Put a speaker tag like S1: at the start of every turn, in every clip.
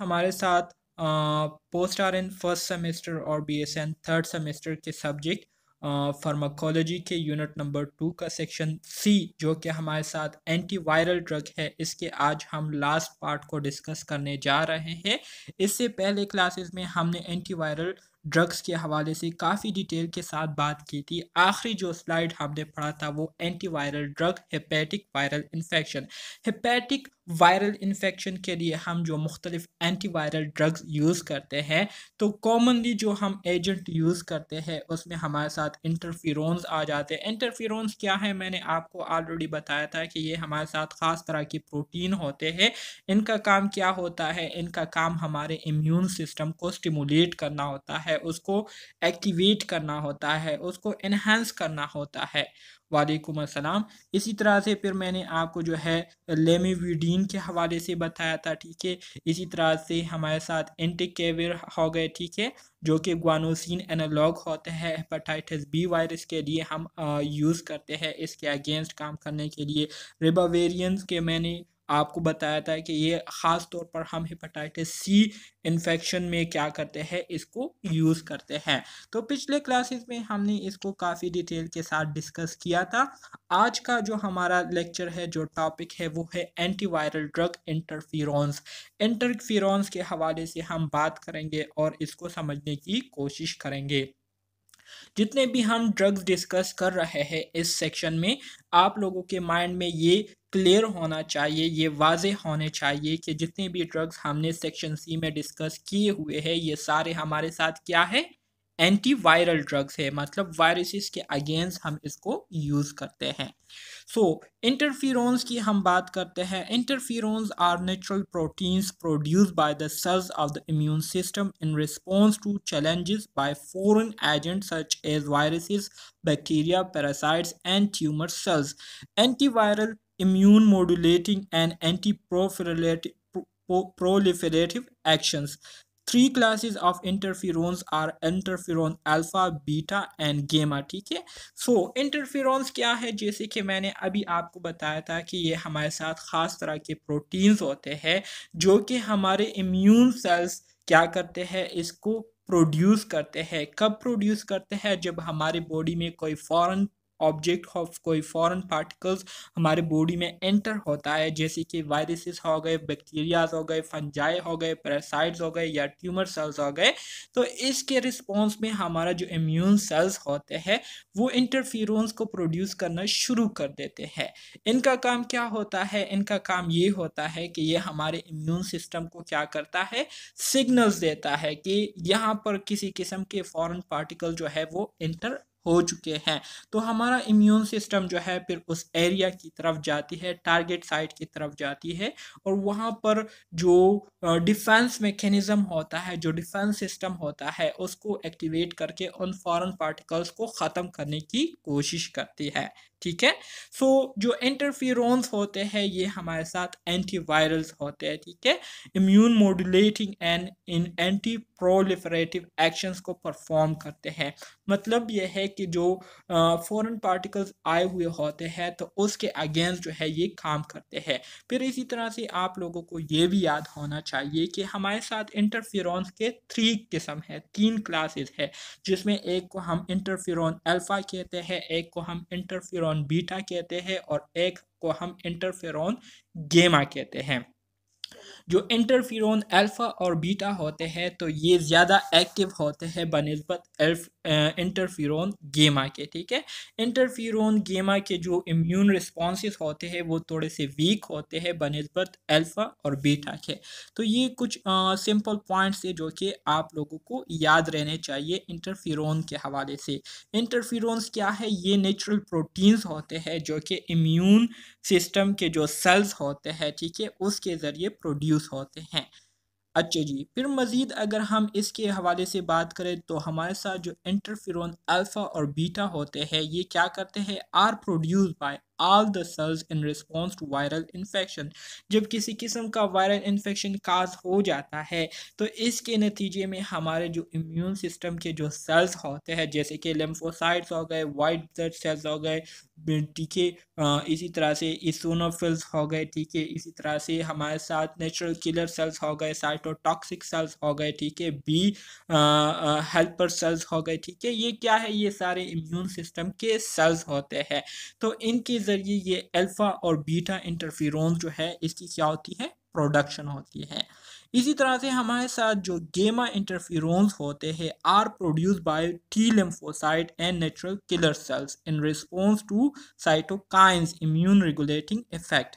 S1: हमारे साथ post R N first semester और B S N third semester के सब्जेक्ट फार्माकोलॉजी के यूनिट नंबर टू का सेक्शन सी जो कि हमारे साथ एंटीवायरल ड्रग है इसके आज हम लास्ट पार्ट को डिस्कस करने जा रहे हैं इससे पहले क्लासेस में हमने एंटीवायरल ड्रग्स के हवाले से काफ़ी डिटेल के साथ बात की थी आखिरी जो स्लाइड हमने पढ़ा था वो antiviral drug hepatic viral infection hepatic viral infection के लिए हम जो मुख्तलिफ एंटी वायरल ड्रग्स यूज़ करते हैं तो कॉमनली जो हम एजेंट यूज़ करते हैं उसमें हमारे साथ इंटरफिरॉन्स आ जाते हैं इंटरफिरॉन्स क्या है मैंने आपको ऑलरेडी बताया था कि ये हमारे साथ ख़ास तरह की प्रोटीन होते हैं इनका काम क्या होता है इनका काम हमारे इम्यून सिस्टम को स्टिमुलेट करना होता है उसको एक्टिवेट करना होता है उसको इन्हेंस करना होता है वालेकुम अस्सलाम इसी तरह से फिर मैंने आपको जो है लेमिविडीन के हवाले से बताया था ठीक है इसी तरह से हमारे साथ एंटिकेविर हो गए ठीक है जो कि ग्वानोसिन एनालॉग होते हैं हेपाटाइटिस बी वायरस के लिए हम यूज़ करते हैं इसके अगेंस्ट काम करने के लिए रिबावेरियंस के मैंने आपको बताया था कि ये ख़ास तौर पर हम हेपेटाइटिस सी इन्फेक्शन में क्या करते हैं इसको यूज़ करते हैं तो पिछले क्लासेस में हमने इसको काफ़ी डिटेल के साथ डिस्कस किया था आज का जो हमारा लेक्चर है जो टॉपिक है वो है एंटीवायरल ड्रग इंटरफिरॉन्स इंटरफिरॉन्स के हवाले से हम बात करेंगे और इसको समझने की कोशिश करेंगे जितने भी हम ड्रग्स डिस्कस कर रहे हैं इस सेक्शन में आप लोगों के माइंड में ये क्लियर होना चाहिए ये वाज होने चाहिए कि जितने भी ड्रग्स हमने सेक्शन सी में डिस्कस किए हुए हैं ये सारे हमारे साथ क्या है एंटी वायरल ड्रग्स है मतलब वायरसेस के अगेंस्ट हम इसको यूज़ करते हैं सो so, इंटरफीरोन्स की हम बात करते हैं interferons are natural proteins produce by the cells of the immune system in response to challenges by foreign agent such as viruses bacteria parasites and tumour cells antiviral immune modulating and anti-proliferative proliferative actions. Three classes of interferons are interferon alpha, beta and gamma ठीक है सो interferons क्या है जैसे कि मैंने अभी आपको बताया था कि ये हमारे साथ ख़ास तरह के प्रोटीन्स होते हैं जो कि हमारे इम्यून सेल्स क्या करते हैं इसको प्रोड्यूस करते हैं कब प्रोड्यूस करते हैं जब हमारी बॉडी में कोई फॉरेन ऑब्जेक्ट ऑफ कोई फॉरेन पार्टिकल्स हमारे बॉडी में एंटर होता है जैसे कि वायरसेस हो गए बैक्टीरियाज हो गए फंजाई हो गए पैरासाइट्स हो गए या ट्यूमर सेल्स हो गए तो इसके रिस्पॉन्स में हमारा जो इम्यून सेल्स होते हैं वो इंटरफेरेंस को प्रोड्यूस करना शुरू कर देते हैं इनका काम क्या होता है इनका काम ये होता है कि ये हमारे इम्यून सिस्टम को क्या करता है सिग्नल्स देता है कि यहाँ पर किसी किस्म के फॉरन पार्टिकल जो है वो इंटर हो चुके हैं तो हमारा इम्यून सिस्टम जो है फिर उस एरिया की तरफ जाती है टारगेट साइट की तरफ जाती है और वहाँ पर जो डिफेंस मेकेनिज़्म होता है जो डिफेंस सिस्टम होता है उसको एक्टिवेट करके उन फॉरन पार्टिकल्स को ख़त्म करने की कोशिश करती है ठीक है सो so, जो इंटरफिरॉन्स होते हैं ये हमारे साथ एंटीवायरल्स होते हैं ठीक है immune modulating and in anti proliferative actions को परफॉर्म करते हैं मतलब यह है कि जो फॉरेन पार्टिकल्स आए हुए होते हैं तो उसके अगेंस्ट जो है ये काम करते हैं फिर इसी तरह से आप लोगों को ये भी याद होना चाहिए कि हमारे साथ इंटरफिरॉन्स के थ्री किस्म है तीन क्लासेस है जिसमें एक को हम इंटरफिरॉन अल्फ़ा कहते हैं एक को हम इंटरफिरॉन बीटा कहते हैं और एक को हम इंटरफेरॉन गेमा कहते हैं जो इंटरफिर अल्फ़ा और बीटा होते हैं तो ये ज़्यादा एक्टिव होते हैं बनस्बत इंटरफिर गेमा के ठीक है इंटरफिर गेमा के जो इम्यून रिस्पॉन्स होते हैं वो थोड़े से वीक होते हैं बनस्बत अल्फ़ा और बीटा के तो ये कुछ सिंपल पॉइंट्स है जो कि आप लोगों को याद रहने चाहिए इंटरफिर के हवाले से इंटरफिर क्या है ये नेचुरल प्रोटीन्स होते हैं जो कि इम्यून सिस्टम के जो सेल्स होते हैं ठीक है उसके ज़रिए प्रोड्यूस होते हैं अच्छा जी फिर मज़ीद अगर हम इसके हवाले से बात करें तो हमारे साथ जो इंटरफिरन अल्फ़ा और बीटा होते हैं ये क्या करते हैं are produce by all the cells in response to viral infection जब किसी किस्म का वायरल इन्फेक्शन काज हो जाता है तो इसके नतीजे में हमारे जो इम्यून सिस्टम के जो सेल्स होते हैं जैसे कि लेम्फोसाइड्स हो गए वाइट ब्लड सेल्स हो गए ठीक है इसी तरह से इसोनोफिल्स हो गए ठीक है इसी तरह से हमारे साथ नेचुरल किलर सेल्स हो गए साइटोटॉक्सिक सेल्स हो गए ठीक है बी हेल्पर सेल्स हो गए ठीक है ये क्या है ये सारे इम्यून सिस्टम के सेल्स होते हैं तो इनके ज़रिए ये अल्फ़ा और बीटा इंटरफिरोन जो है इसकी क्या होती है प्रोडक्शन होती है इसी तरह से हमारे साथ जो गेमा इंटरफिरोन्स होते हैं are produce by T lymphocyte and natural killer cells in response to cytokines immune regulating effect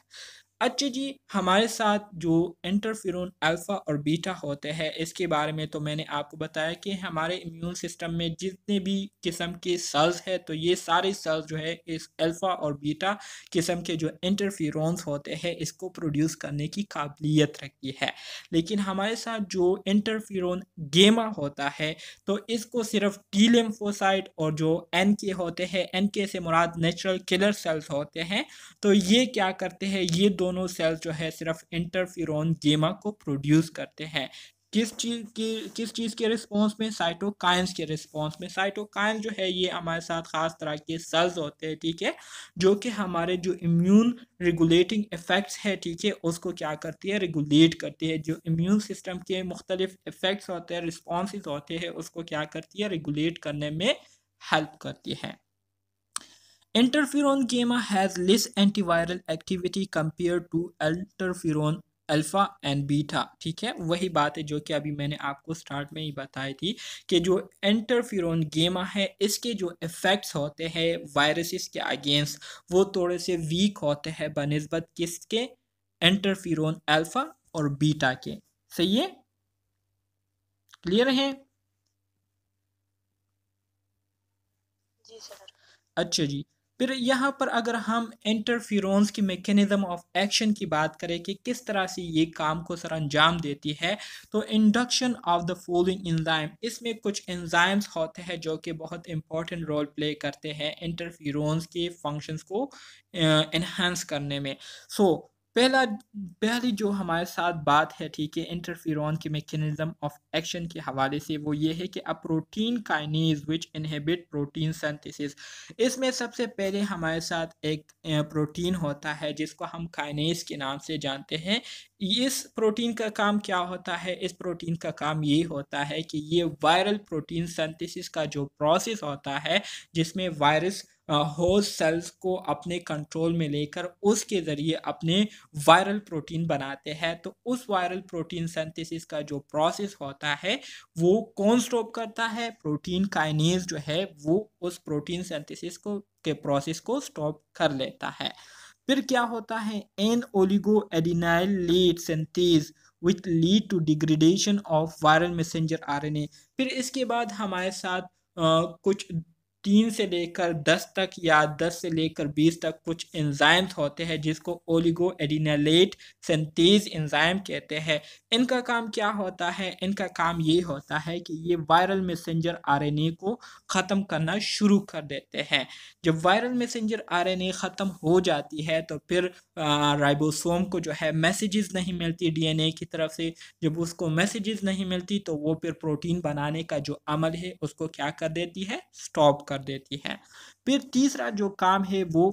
S1: अच्छा जी हमारे साथ जो इंटरफिरून अल्फ़ा और बीटा होते हैं इसके बारे में तो मैंने आपको बताया कि हमारे इम्यून सिस्टम में जितने भी किस्म के सेल्स है तो ये सारे सेल्स जो है इस अल्फ़ा और बीटा किस्म के जो इंटरफिरॉन्स होते हैं इसको प्रोड्यूस करने की काबिलियत रखती है लेकिन हमारे साथ जो इंटरफिरॉन गेमा होता है तो इसको सिर्फ टी लिम्फोसाइट और जो एन के होते हैं एन के से मुराद नेचुरल किलर सेल्स होते हैं तो ये क्या करते हैं ये दो दोनों सेल्स जो है सिर्फ इंटरफिरॉन गेमा को प्रोड्यूस करते हैं किस चीज़ की किस चीज़ के रिस्पॉन्स में साइटोकाइंस के रिस्पॉन्स में साइटोकाइंस जो है ये हमारे साथ ख़ास तरह के सेल्स होते हैं ठीक है जो कि हमारे जो इम्यून रेगुलेटिंग इफ़ेक्ट्स है ठीक है उसको क्या करती है रेगुलेट करती है जो इम्यून सिस्टम के मुख्तलिफ इफ़ेक्ट्स होते हैं रिस्पॉन्स होते हैं उसको क्या करती है रेगुलेट करने में हेल्प करती है Interferon gamma has less antiviral activity compared to interferon alpha and beta ठीक है वही बात है जो कि अभी मैंने आपको स्टार्ट में ही बताई थी कि जो एंटरफिरन गेमा है इसके जो इफ़ेक्ट्स होते हैं वायरसेस के अगेंस्ट वो थोड़े से वीक होते हैं बनस्बत किसके एंटरफिरन अल्फ़ा और बीटा के सही है क्लियर है जी सर अच्छा जी फिर यहाँ पर अगर हम इंटरफिरोन्स की मेकेनिज़म ऑफ एक्शन की बात करें कि किस तरह से ये काम को सर अंजाम देती है तो induction of the following enzyme इसमें कुछ एंजाइम्स होते हैं जो कि बहुत इंपॉर्टेंट रोल प्ले करते हैं इंटरफिरोन्स के फंक्शंस को इन्हांस करने में सो so, पहला पहली जो हमारे साथ बात है ठीक है इंटरफिरॉन के मेकेनिज्म ऑफ एक्शन के हवाले से वो ये है कि a protein kinase which inhibit protein synthesis इसमें सबसे पहले हमारे साथ एक प्रोटीन होता है जिसको हम काइनेज के नाम से जानते हैं इस प्रोटीन का काम क्या होता है इस प्रोटीन का काम ये होता है कि ये वायरल प्रोटीन सिंथेसिस का जो प्रोसेस होता है जिसमें वायरस होस्ट सेल्स को अपने कंट्रोल में लेकर उसके ज़रिए अपने वायरल प्रोटीन बनाते हैं तो उस वायरल प्रोटीन सेंथिस का जो प्रोसेस होता है वो कौन स्टॉप करता है प्रोटीन काइनेज जो है वो उस प्रोटीन सिंथेसिस को के प्रोसेस को स्टॉप कर लेता है फिर क्या होता है an oligo adenylate synthase which lead to degradation of viral messenger R फिर इसके बाद हमारे साथ आ, कुछ तीन से लेकर दस तक या दस से लेकर बीस तक कुछ एंजाइम्स होते हैं जिसको ओलिगो एडिनलेट सेंटेज एंजाइम कहते हैं इनका काम क्या होता है इनका काम ये होता है कि ये वायरल मैसेंजर आरएनए को ख़त्म करना शुरू कर देते हैं जब वायरल मैसेंजर आरएनए ख़त्म हो जाती है तो फिर राइबोसोम को जो है मैसेजेस नहीं मिलती डी की तरफ से जब उसको मैसेजेस नहीं मिलती तो वो फिर प्रोटीन बनाने का जो अमल है उसको क्या कर देती है स्टॉप कर देती है फिर तीसरा जो काम है वो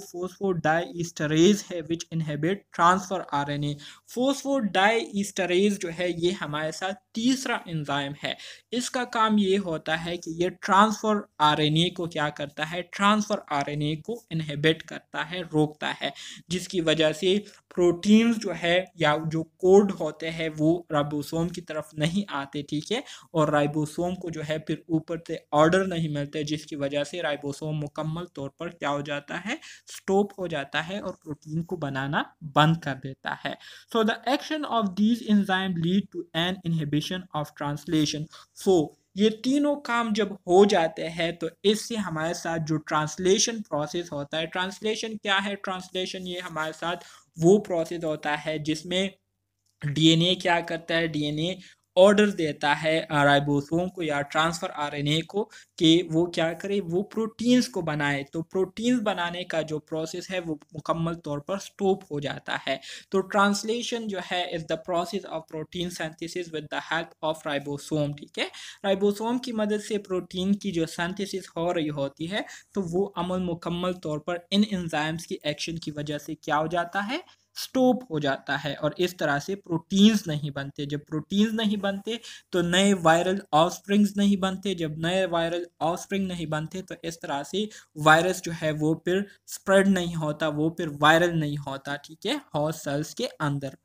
S1: डाईस्टरेज है which inhibit transfer R N A phospho diesterase जो है ये हमारे साथ तीसरा एंजाइम है इसका काम ये होता है कि ये ट्रांसफर आर एन ए को क्या करता है ट्रांसफर आर एन ए को इनहेबिट करता है रोकता है जिसकी वजह से प्रोटीन्स जो है या जो कोड होते हैं वो राइबोसोम की तरफ नहीं आते ठीक है और राइबोसोम को जो है फिर ऊपर से ऑर्डर नहीं मिलते जिसकी वजह से राइबोसोम मुकम्मल मुकम्मल तौर पर क्या हो जाता है स्टॉप हो जाता है और प्रोटीन को बनाना बंद कर देता है so the action of these enzyme lead to an inhibition of translation so ये तीनों काम जब हो जाते हैं तो इससे हमारे साथ जो ट्रांसलेशन प्रोसेस होता है ट्रांसलेशन क्या है ट्रांसलेशन ये हमारे साथ वो प्रोसेस होता है जिसमें डीएनए क्या करता है डीएनए ऑर्डर देता है राइबोसोम को या ट्रांसफ़र आरएनए को कि वो क्या करे वो प्रोटीन्स को बनाए तो प्रोटीन्स बनाने का जो प्रोसेस है वो मुकम्मल तौर पर स्टॉप हो जाता है तो ट्रांसलेशन जो है is the process of protein synthesis with the help of ribosome ठीक है राइबोसोम की मदद से प्रोटीन की जो सेंथिस हो रही होती है तो वो अमल मुकम्मल तौर पर इन एंजाइम्स की एक्शन की वजह से क्या हो जाता है स्टॉप हो जाता है और इस तरह से प्रोटीन्स नहीं बनते जब प्रोटीन्स नहीं बनते तो नए वायरल ऑफस्प्रिंग्स नहीं बनते जब नए वायरल ऑफस्प्रिंग नहीं बनते तो इस तरह से वायरस जो है वो फिर स्प्रेड नहीं होता वो फिर वायरल नहीं होता ठीक है हॉस्ट सेल्स के अंदर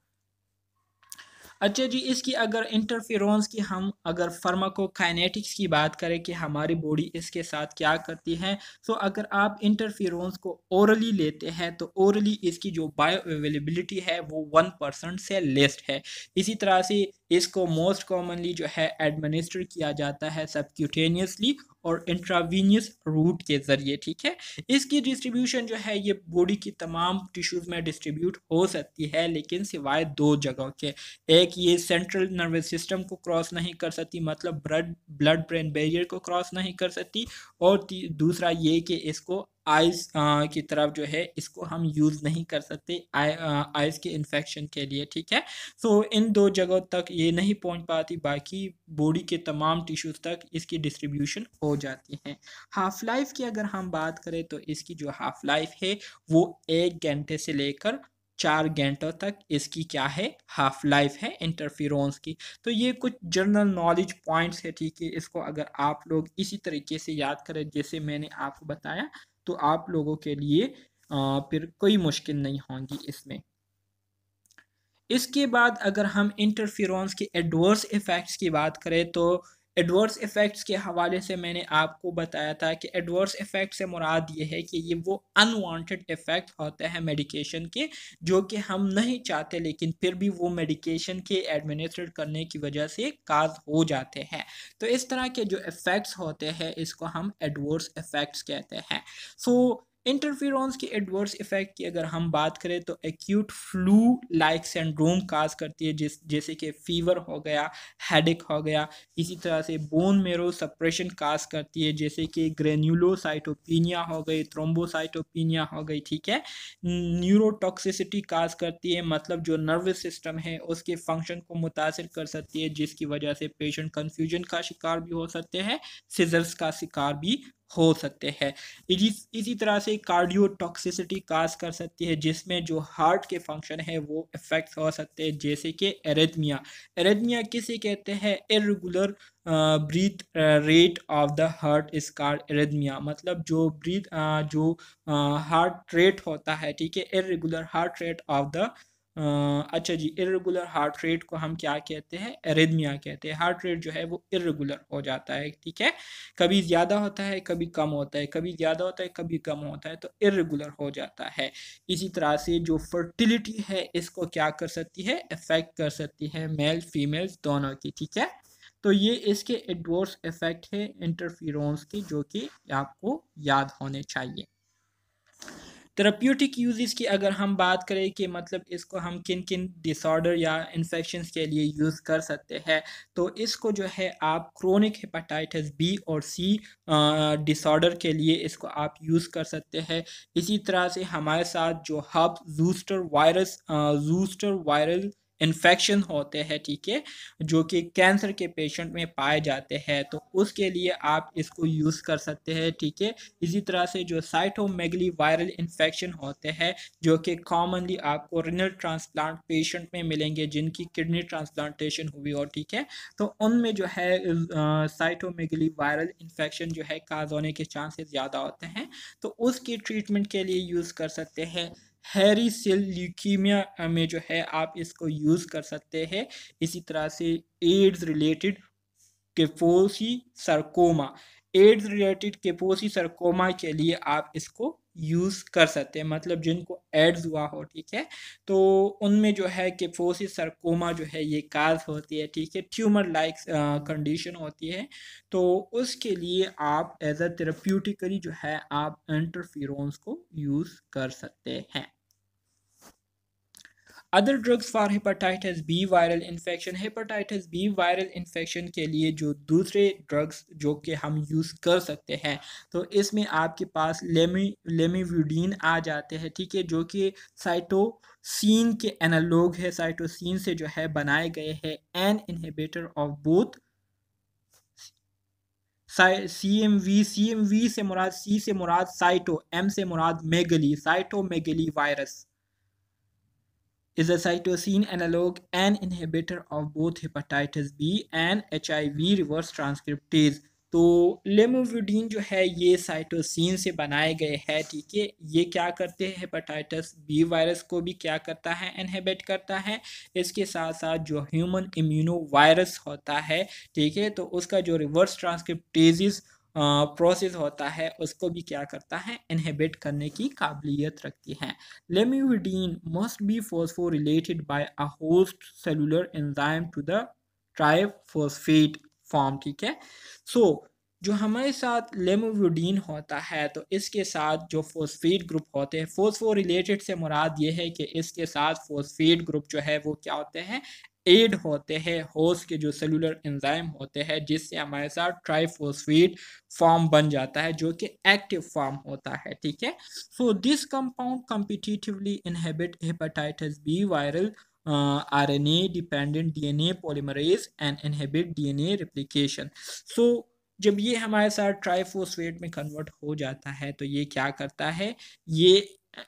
S1: अच्छा जी इसकी अगर इंटरफेरॉन्स की हम अगर फर्माकोकाइनेटिक्स की बात करें कि हमारी बॉडी इसके साथ क्या करती है तो अगर आप इंटरफेरॉन्स को ओरली लेते हैं तो ओरली इसकी जो बायो अवेलेबिलिटी है वो वन परसेंट से लेस्ट है इसी तरह से इसको मोस्ट कॉमनली जो है एडमिनिस्टर किया जाता है सबक्यूटेनियसली और इंट्रावीनियस रूट के ज़रिए ठीक है इसकी डिस्ट्रीब्यूशन जो है ये बॉडी की तमाम टिश्यूज़ में डिस्ट्रीब्यूट हो सकती है लेकिन सिवाय दो जगहों के एक ये सेंट्रल नर्वस सिस्टम को क्रॉस नहीं कर सकती मतलब ब्लड ब्लड ब्रेन बैरियर को क्रॉस नहीं कर सकती और दूसरा ये कि इसको आइज की तरफ जो है इसको हम यूज़ नहीं कर सकते आइज के इन्फेक्शन के लिए ठीक है सो so, इन दो जगहों तक ये नहीं पहुंच पाती बाकी बॉडी के तमाम टिश्यूज़ तक इसकी डिस्ट्रीब्यूशन हो जाती है हाफ़ लाइफ की अगर हम बात करें तो इसकी जो हाफ़ लाइफ है वो एक घंटे से लेकर चार घंटों तक इसकी क्या है हाफ लाइफ है इंटरफिरोंस की तो ये कुछ जनरल नॉलेज पॉइंट्स है ठीक है इसको अगर आप लोग इसी तरीके से याद करें जैसे मैंने आपको बताया तो आप लोगों के लिए आ, फिर कोई मुश्किल नहीं होगी इसमें इसके बाद अगर हम इंटरफिरॉन्स के एडवर्स इफ़ेक्ट्स की बात करें तो एडवर्स इफ़ेक्ट्स के हवाले से मैंने आपको बताया था कि एडवर्स इफ़ेक्ट से मुराद ये है कि ये वो अनवांटेड इफ़ेक्ट होते हैं मेडिकेशन के जो कि हम नहीं चाहते लेकिन फिर भी वो मेडिकेशन के एडमिनिस्ट्रेट करने की वजह से काज हो जाते हैं तो इस तरह के जो इफ़ेक्ट्स होते हैं इसको हम एडवर्स इफ़ेक्ट्स कहते हैं सो so, इंटरफेरॉन्स की एडवर्स इफेक्ट की अगर हम बात करें तो acute flu like syndrome cause करती है जिस जैसे कि फीवर हो गया हेडेक हो गया इसी तरह से बोन मेरो सप्रेशन काज करती है जैसे कि ग्रेन्यूलोसाइटोपिनिया हो गई थ्रोम्बोसाइटोपिनिया हो गई ठीक है न्यूरोटॉक्सिसिटी काज करती है मतलब जो नर्वस सिस्टम है उसके फंक्शन को मुतासर कर सकती है जिसकी वजह से पेशेंट कन्फ्यूजन का शिकार भी हो सकते हैं सीजर्स का शिकार भी हो सकते हैं इस, इसी तरह से कार्डियोटॉक्सिसिटी काज कर सकती है जिसमें जो हार्ट के फंक्शन है वो इफेक्ट हो सकते हैं जैसे कि एरेथमिया एरेथमिया किसे कहते हैं irregular breath rate of the heart इस कार्ड एरेथमिया मतलब जो ब्रीथ जो हार्ट रेट होता है ठीक है irregular heart rate of the अच्छा जी इरेगुलर हार्ट रेट को हम क्या कहते हैं एरिदमिया कहते हैं हार्ट रेट जो है वो इरेगुलर हो जाता है ठीक है कभी ज़्यादा होता है कभी कम होता है कभी ज़्यादा होता है कभी कम होता है तो इरेगुलर हो जाता है इसी तरह से जो फर्टिलिटी है इसको क्या कर सकती है इफेक्ट कर सकती है मेल फीमेल्स दोनों की ठीक है तो ये इसके एडवर्स इफेक्ट है इंटरफिरोन्स की जो कि आपको याद होने चाहिए थेराप्यूटिक यूजेस की अगर हम बात करें कि मतलब इसको हम किन किन डिसऑर्डर या इन्फेक्शन के लिए यूज़ कर सकते हैं तो इसको जो है आप क्रोनिक हेपाटाइटिस बी और सी डिसऑर्डर के लिए इसको आप यूज़ कर सकते हैं इसी तरह से हमारे साथ जो हब zoster virus zoster viral infection होते हैं ठीक है थीके? जो कि कैंसर के पेशेंट में पाए जाते हैं तो उसके लिए आप इसको यूज़ कर सकते हैं ठीक है थीके? इसी तरह से जो साइटोमेगली वायरल इन्फेक्शन होते हैं जो कि कॉमनली आपको रिनल ट्रांसप्लांट पेशेंट में मिलेंगे जिनकी किडनी ट्रांसप्लांटेशन हुई हो ठीक है तो उनमें जो है साइटोमेगली वायरल इन्फेक्शन जो है काज होने के चांसेस ज़्यादा होते हैं तो उसकी ट्रीटमेंट के लिए यूज़ कर सकते हैं हैरी सेल ल्यूकीमिया में जो है आप इसको यूज़ कर सकते हैं इसी तरह से AIDS related Kaposi sarcoma AIDS related Kaposi sarcoma के लिए आप इसको यूज़ कर सकते हैं मतलब जिनको एड्स हुआ हो ठीक है तो उनमें जो है कि फोसिस सरकोमा जो है ये काज होती है ठीक है ट्यूमर लाइक कंडीशन होती है तो उसके लिए आप एज अ थेराप्यूटिकली जो है आप इंटरफिरोन्स को यूज़ कर सकते हैं other drugs for hepatitis B viral infection hepatitis B viral infection के लिए जो दूसरे ड्रग्स जो कि हम यूज़ कर सकते हैं तो इसमें आपके पास लेमी लेमीवुडीन आ जाते हैं ठीक है जो कि साइटोसिन के एनालोग है साइटोसिन से जो है बनाए गए हैं an inhibitor of both C M V C M V से मुराद सी से मुराद साइटो एम से मुराद megalo cytomegalovirus is a cytosine analog and inhibitor of both hepatitis B and HIV reverse transcriptase तो लेमोविडीन जो है ये साइटोसिन से बनाए गए हैं ठीक है थीके? ये क्या करते हैं हेपेटाइटिस बी वायरस को भी क्या करता है इनहेबिट करता है इसके साथ साथ जो ह्यूमन इम्यूनो वायरस होता है ठीक है तो उसका जो रिवर्स ट्रांसक्रिप्टेजिस प्रोसेस होता है उसको भी क्या करता है इनहेबिट करने की काबिलियत रखती है lamivudine must be related by a host cellular enzyme to the phosphate form ठीक है सो so, जो हमारे साथ लेमोविडीन होता है तो इसके साथ जो फोस्फेट ग्रुप होते हैं फोस्फो रिलेटेड से मुराद ये है कि इसके साथ फोस्फेट ग्रुप जो है वो क्या होते हैं एड होते हैं होस्ट के जो सेलुलर एंजाइम होते हैं जिससे हमारे साथ ट्राइफोस्फेट फॉर्म बन जाता है जो कि एक्टिव फॉर्म होता है ठीक है so this compound competitively inhibit hepatitis B viral N A polymerase and inhibit D N A replication so जब ये हमारे साथ ट्राइफोस्फेट में कन्वर्ट हो जाता है तो ये क्या करता है ये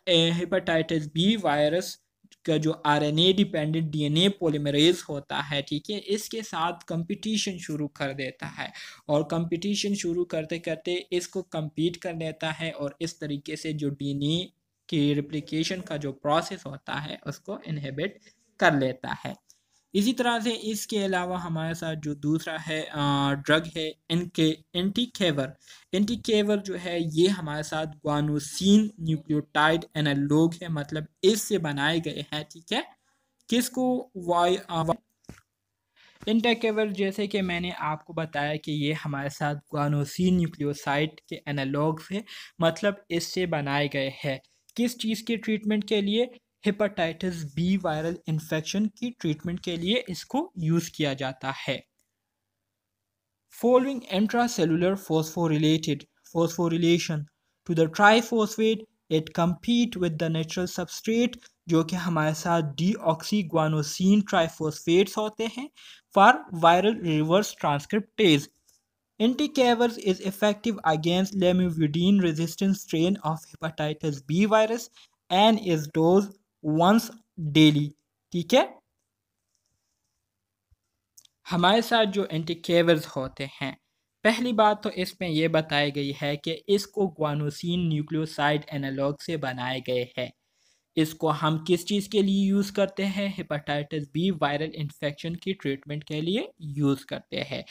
S1: हेपेटाइटिस बी वायरस का जो आरएनए डिपेंडेंट डीएनए पॉलीमरेज होता है ठीक है इसके साथ कंपटीशन शुरू कर देता है और कंपटीशन शुरू करते करते इसको कम्पीट कर लेता है और इस तरीके से जो ए की रिप्लिकेशन का जो प्रोसेस होता है उसको इनहेबिट कर लेता है इसी तरह से इसके अलावा हमारे साथ जो दूसरा है आ, ड्रग है इनके एंटीकेवर एंटीकेवर जो है ये हमारे साथ ग्वानोसिन न्यूक्लियोटाइड एनालॉग है मतलब इससे बनाए गए हैं ठीक है किसको वाई इंटेकेवर जैसे कि मैंने आपको बताया कि ये हमारे साथ ग्वानोसिन न्यूक्लियोसाइड के एनालॉग्स है मतलब इससे बनाए गए हैं किस चीज़ के ट्रीटमेंट के लिए हेपाटाइटिस बी वायरल इन्फेक्शन की ट्रीटमेंट के लिए इसको यूज़ किया जाता है cellular intracellular phosphorylated to the tri triphosphate it compete with the natural substrate जो कि हमारे साथ डी ऑक्सीग्वानोसिन ट्राइफोस्फेट्स होते हैं for viral reverse transcriptase entecavir is effective against lamivudine resistance strain of hepatitis B virus and is dose once daily ठीक है हमारे साथ जो एंटीकेवर्स होते हैं पहली बात तो इसमें यह बताई गई है कि इसको ग्वानोसिन न्यूक्लियोसाइड एनालॉग से बनाए गए हैं इसको हम किस चीज़ के लिए यूज़ करते हैं हेपाटाइटिस बी वायरल इन्फेक्शन की ट्रीटमेंट के लिए यूज़ करते हैं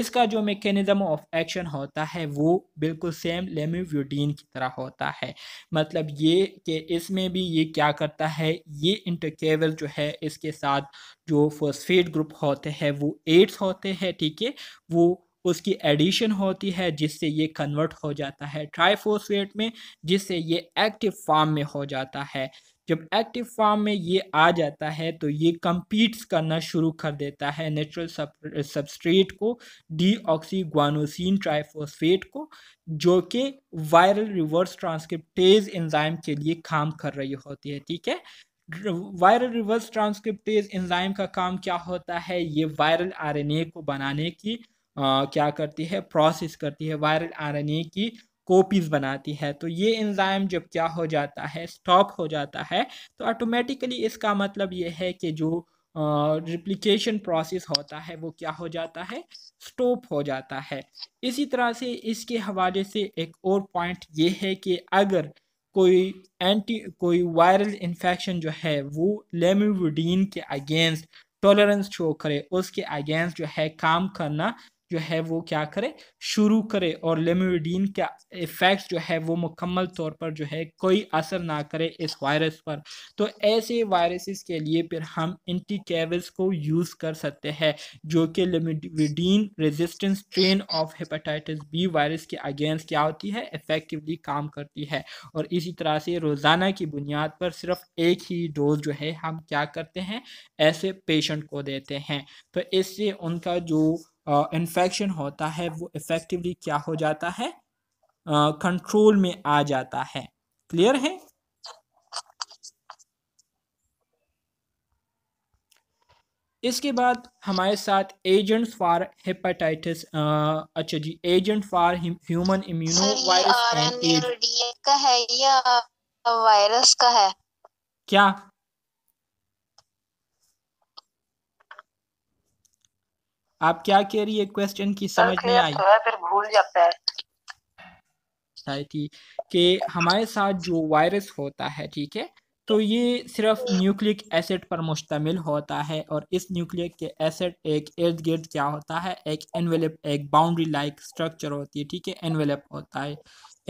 S1: इसका जो मेकेनिज़म ऑफ एक्शन होता है वो बिल्कुल सेम लेम्यूव्यूडीन की तरह होता है मतलब ये कि इसमें भी ये क्या करता है ये इंटरकेवल जो है इसके साथ जो फोस्फेट ग्रुप होते हैं वो एड्स होते हैं ठीक है वो उसकी एडिशन होती है जिससे ये कन्वर्ट हो जाता है ट्राइफोस्फेट में जिससे ये एक्टिव फॉर्म में हो जाता है जब एक्टिव फॉर्म में ये आ जाता है तो ये कम्पीट्स करना शुरू कर देता है नेचुरल सबस्ट्रेट को डी ऑक्सीग्वानोसिन ट्राइफोसफेट को जो कि वायरल रिवर्स ट्रांसक्रिप्टेज एंजाइम के लिए काम कर रही होती है ठीक है वायरल रिवर्स ट्रांसक्रिप्टेज एंजाइम का काम क्या होता है ये वायरल आरएनए को बनाने की आ, क्या करती है प्रोसेस करती है वायरल आरएनए की कॉपीज़ बनाती है तो ये इंजाइम जब क्या हो जाता है स्टॉप हो जाता है तो ऑटोमेटिकली इसका मतलब ये है कि जो रिप्लिकेशन प्रोसेस होता है वो क्या हो जाता है स्टॉप हो जाता है इसी तरह से इसके हवाले से एक और पॉइंट ये है कि अगर कोई एंटी कोई वायरल इन्फेक्शन जो है वो लेमिवुडीन के अगेंस्ट टॉलरेंस शो करे उसके अगेंस्ट जो है काम करना जो है वो क्या करे शुरू करे और लेमोडीन के इफेक्ट जो है वो मुकम्मल तौर पर जो है कोई असर ना करे इस वायरस पर तो ऐसे वायरसेस के लिए फिर हम एंटीकेविस को यूज़ कर सकते हैं जो कि lamivudine resistance strain of hepatitis B virus के अगेंस्ट क्या होती है इफ़ेक्टिवली काम करती है और इसी तरह से रोज़ाना की बुनियाद पर सिर्फ एक ही डोज जो है हम क्या करते हैं ऐसे पेशेंट को देते हैं तो इससे उनका जो इन्फेक्शन होता है वो इफेक्टिवली क्या हो जाता है कंट्रोल uh, में आ जाता है क्लियर है इसके बाद हमारे साथ एजेंट्स फॉर हेपेटाइटिस अच्छा जी agent for human immuno virus का है या वायरस का है क्या आप क्या कह रही है क्वेश्चन की समझ नहीं आई फिर भूल जाता है सोसाइटी हमारे साथ जो वायरस होता है ठीक है तो ये सिर्फ न्यूक्लिक एसिड पर मुश्तमिल होता है और इस न्यूक्लिक के एसिड एक इर्द गिर्द क्या होता है एक एनवेलप एक बाउंड्री लाइक स्ट्रक्चर होती है ठीक है एनवेलप होता है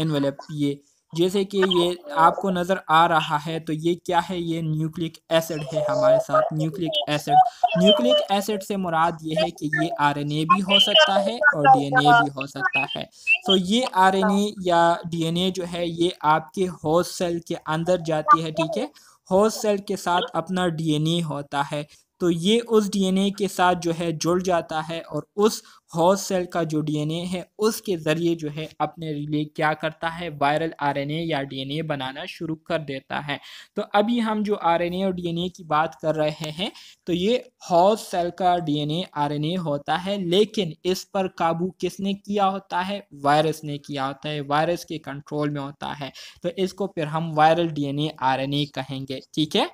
S1: एनवेलप ये जैसे कि ये आपको नज़र आ रहा है तो ये क्या है ये न्यूक्लिक एसिड है हमारे साथ न्यूक्लिक एसिड न्यूक्लिक एसिड से मुराद ये है कि ये आरएनए भी हो सकता है और डीएनए भी हो सकता है तो ये आरएनए या डीएनए जो है ये आपके होस्ट सेल के अंदर जाती है ठीक है होस्ट सेल के साथ अपना डीएनए होता है तो ये उस डीएनए के साथ जो है जुड़ जाता है और उस हॉस सेल का जो डीएनए है उसके ज़रिए जो है अपने लिए क्या करता है वायरल आरएनए या डीएनए बनाना शुरू कर देता है तो अभी हम जो आरएनए और डीएनए की बात कर रहे हैं तो ये हॉस सेल का डीएनए आरएनए होता है लेकिन इस पर काबू किसने किया होता है वायरस ने किया होता है वायरस के कंट्रोल में होता है तो इसको फिर हम वायरल एन ए कहेंगे ठीक है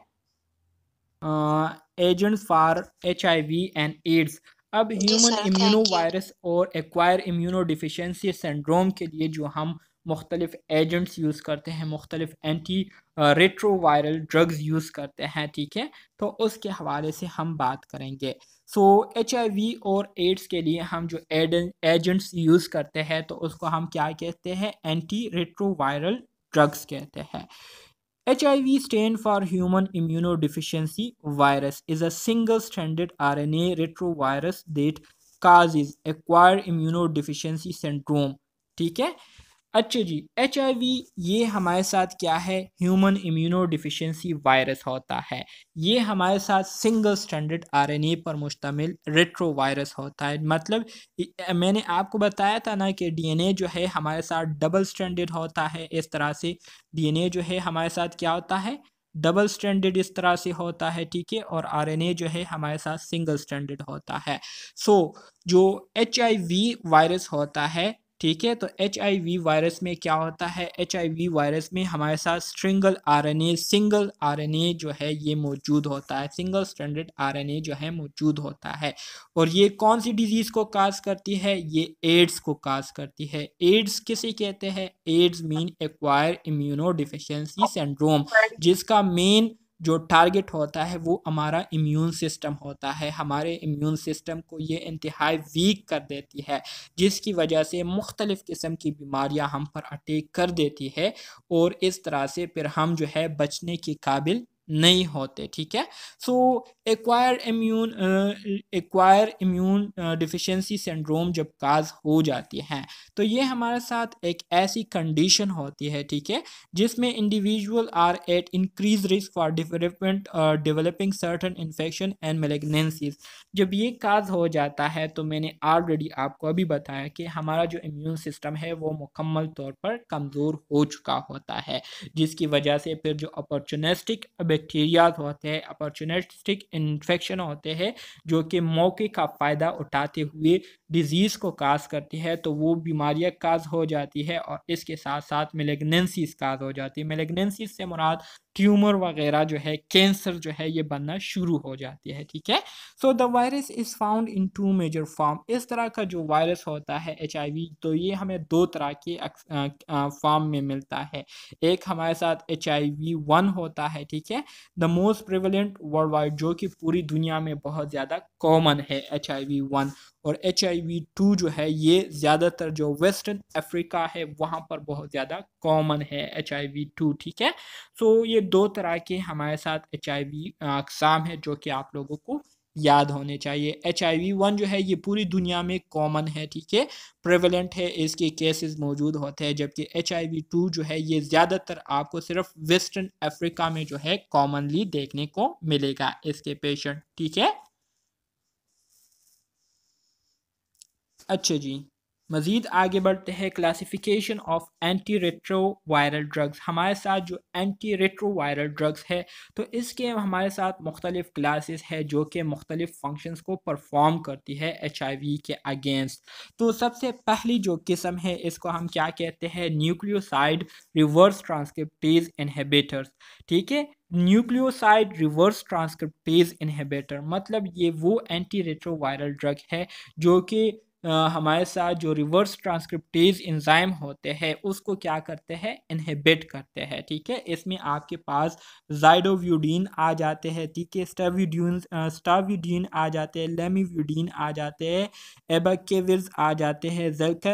S1: agent for H and AIDS अब ह्यूमन इम्यूनो वायरस और एक्वायर इम्यूनो डिफिशेंसी सेंड्रोम के लिए जो हम मुख्तलिफ एजेंट्स यूज़ करते हैं मुख्तलिफ एंटी रेट्रोवायरल ड्रग्स यूज़ करते हैं ठीक है तो उसके हवाले से हम बात करेंगे सो एच आई वी और एड्स के लिए हम जो एजेंट्स यूज़ करते हैं तो उसको हम क्या कहते हैं एंटी रेट्रोवायरल ड्रग्स कहते हैं HIV stands for Human Immunodeficiency Virus is a single-stranded RNA retrovirus that causes acquired immunodeficiency syndrome ठीक है अच्छा जी एच ये हमारे साथ क्या है ह्यूमन इम्यूनो डिफिशेंसी वायरस होता है ये हमारे साथ सिंगल स्टैंडर्ड आरएनए पर मुश्तमिल रेट्रो वायरस होता है मतलब मैंने आपको बताया था ना कि डीएनए जो है हमारे साथ डबल स्टैंडर्ड होता है इस तरह से डीएनए जो है हमारे साथ क्या होता है डबल स्टैंडर्ड इस तरह से होता है ठीक है और आरएनए जो है हमारे साथ सिंगल स्टैंडर्ड होता है सो so, जो एच वायरस होता है ठीक है तो एच वायरस में क्या होता है एच वायरस में हमारे साथ स्ट्रिंगल आर सिंगल आर जो है ये मौजूद होता है सिंगल स्टैंडर्ड आर जो है मौजूद होता है और ये कौन सी डिजीज़ को काज करती है ये एड्स को काज करती है एड्स किसे कहते हैं AIDS mean acquire immuno deficiency syndrome जिसका मेन जो टारगेट होता है वो हमारा इम्यून सिस्टम होता है हमारे इम्यून सिस्टम को ये इंतहाई वीक कर देती है जिसकी वजह से मुख्तलिफ़ किस्म की बीमारियां हम पर अटैक कर देती है और इस तरह से फिर हम जो है बचने के काबिल नहीं होते ठीक है so so, acquire immune acquire immune deficiency syndrome जब काज हो जाती है तो ये हमारे साथ एक ऐसी कंडीशन होती है ठीक है जिसमें individual are at increase risk for development developing certain infection and malignancies जब ये काज हो जाता है तो मैंने ऑलरेडी आपको अभी बताया कि हमारा जो इम्यून सिस्टम है वो मुकम्मल तौर पर कमज़ोर हो चुका होता है जिसकी वजह से फिर जो अपॉर्चुनिस्टिक बैक्टीरियाज होते हैं अपॉर्चुनिस्टिक इन्फेक्शन होते हैं जो कि मौके का फ़ायदा उठाते हुए डिजीज़ को काज करती है तो वो बीमारियाँ काज हो जाती है और इसके साथ साथ मेलेगनेंसीज काज हो जाती है मेलेगनेंसीज से मुराद ट्यूमर वगैरह जो है कैंसर जो है ये बनना शुरू हो जाती है ठीक है so the virus is found in two major form इस तरह का जो वायरस होता है एच तो ये हमें दो तरह के फॉर्म में मिलता है एक हमारे साथ एच आई वन होता है ठीक है the most prevalent worldwide जो कि कि पूरी दुनिया में बहुत ज़्यादा कॉमन है एच आई वी वन और एच आई वी टू जो है ये ज़्यादातर जो वेस्टर्न अफ्रीका है वहाँ पर बहुत ज़्यादा कॉमन है एच आई वी टू ठीक है सो ये दो तरह के हमारे साथ एच आई वी अकसाम है जो कि आप लोगों को याद होने चाहिए एच आई वी वन जो है ये पूरी दुनिया में कॉमन है ठीक है प्रेवलेंट है इसके केसेस मौजूद होते हैं जबकि एच आई वी टू जो है ये ज़्यादातर आपको सिर्फ वेस्टर्न अफ्रीका में जो है कॉमनली देखने को मिलेगा इसके पेशेंट ठीक है अच्छा जी मज़ीद आगे बढ़ते हैं classification of anti retro viral drugs हमारे साथ जो एंटी रेट्रो वायरल ड्रग्स है तो इसके हमारे साथ मुख्तलिफ क्लासेस है जो कि मुख्तलिफ फंक्शंस को परफॉर्म करती है एच आई वी के अगेंस्ट तो सबसे पहली जो किस्म है इसको हम क्या कहते हैं न्यूक्लियोसाइड रिवर्स ट्रांसक्रिप्टेज इनहेबिटर्स ठीक है न्यूक्लियोसाइड रिवर्स ट्रांसक्रिप्टेज इनहेबिटर मतलब ये वो एंटी वायरल ड्रग है जो कि हमारे साथ जो रिवर्स ट्रांसक्रिप्टेज इंजाइम होते हैं उसको क्या करते हैं इनहिबिट करते हैं ठीक है इसमें आपके पास जाइडोव्यूडीन आ जाते हैं ठीक है स्टाव्यूडीन स्टाव्यूडीन आ जाते हैं लेमीव्यूडीन आ जाते हैं एबकेविज आ जाते हैं जल्क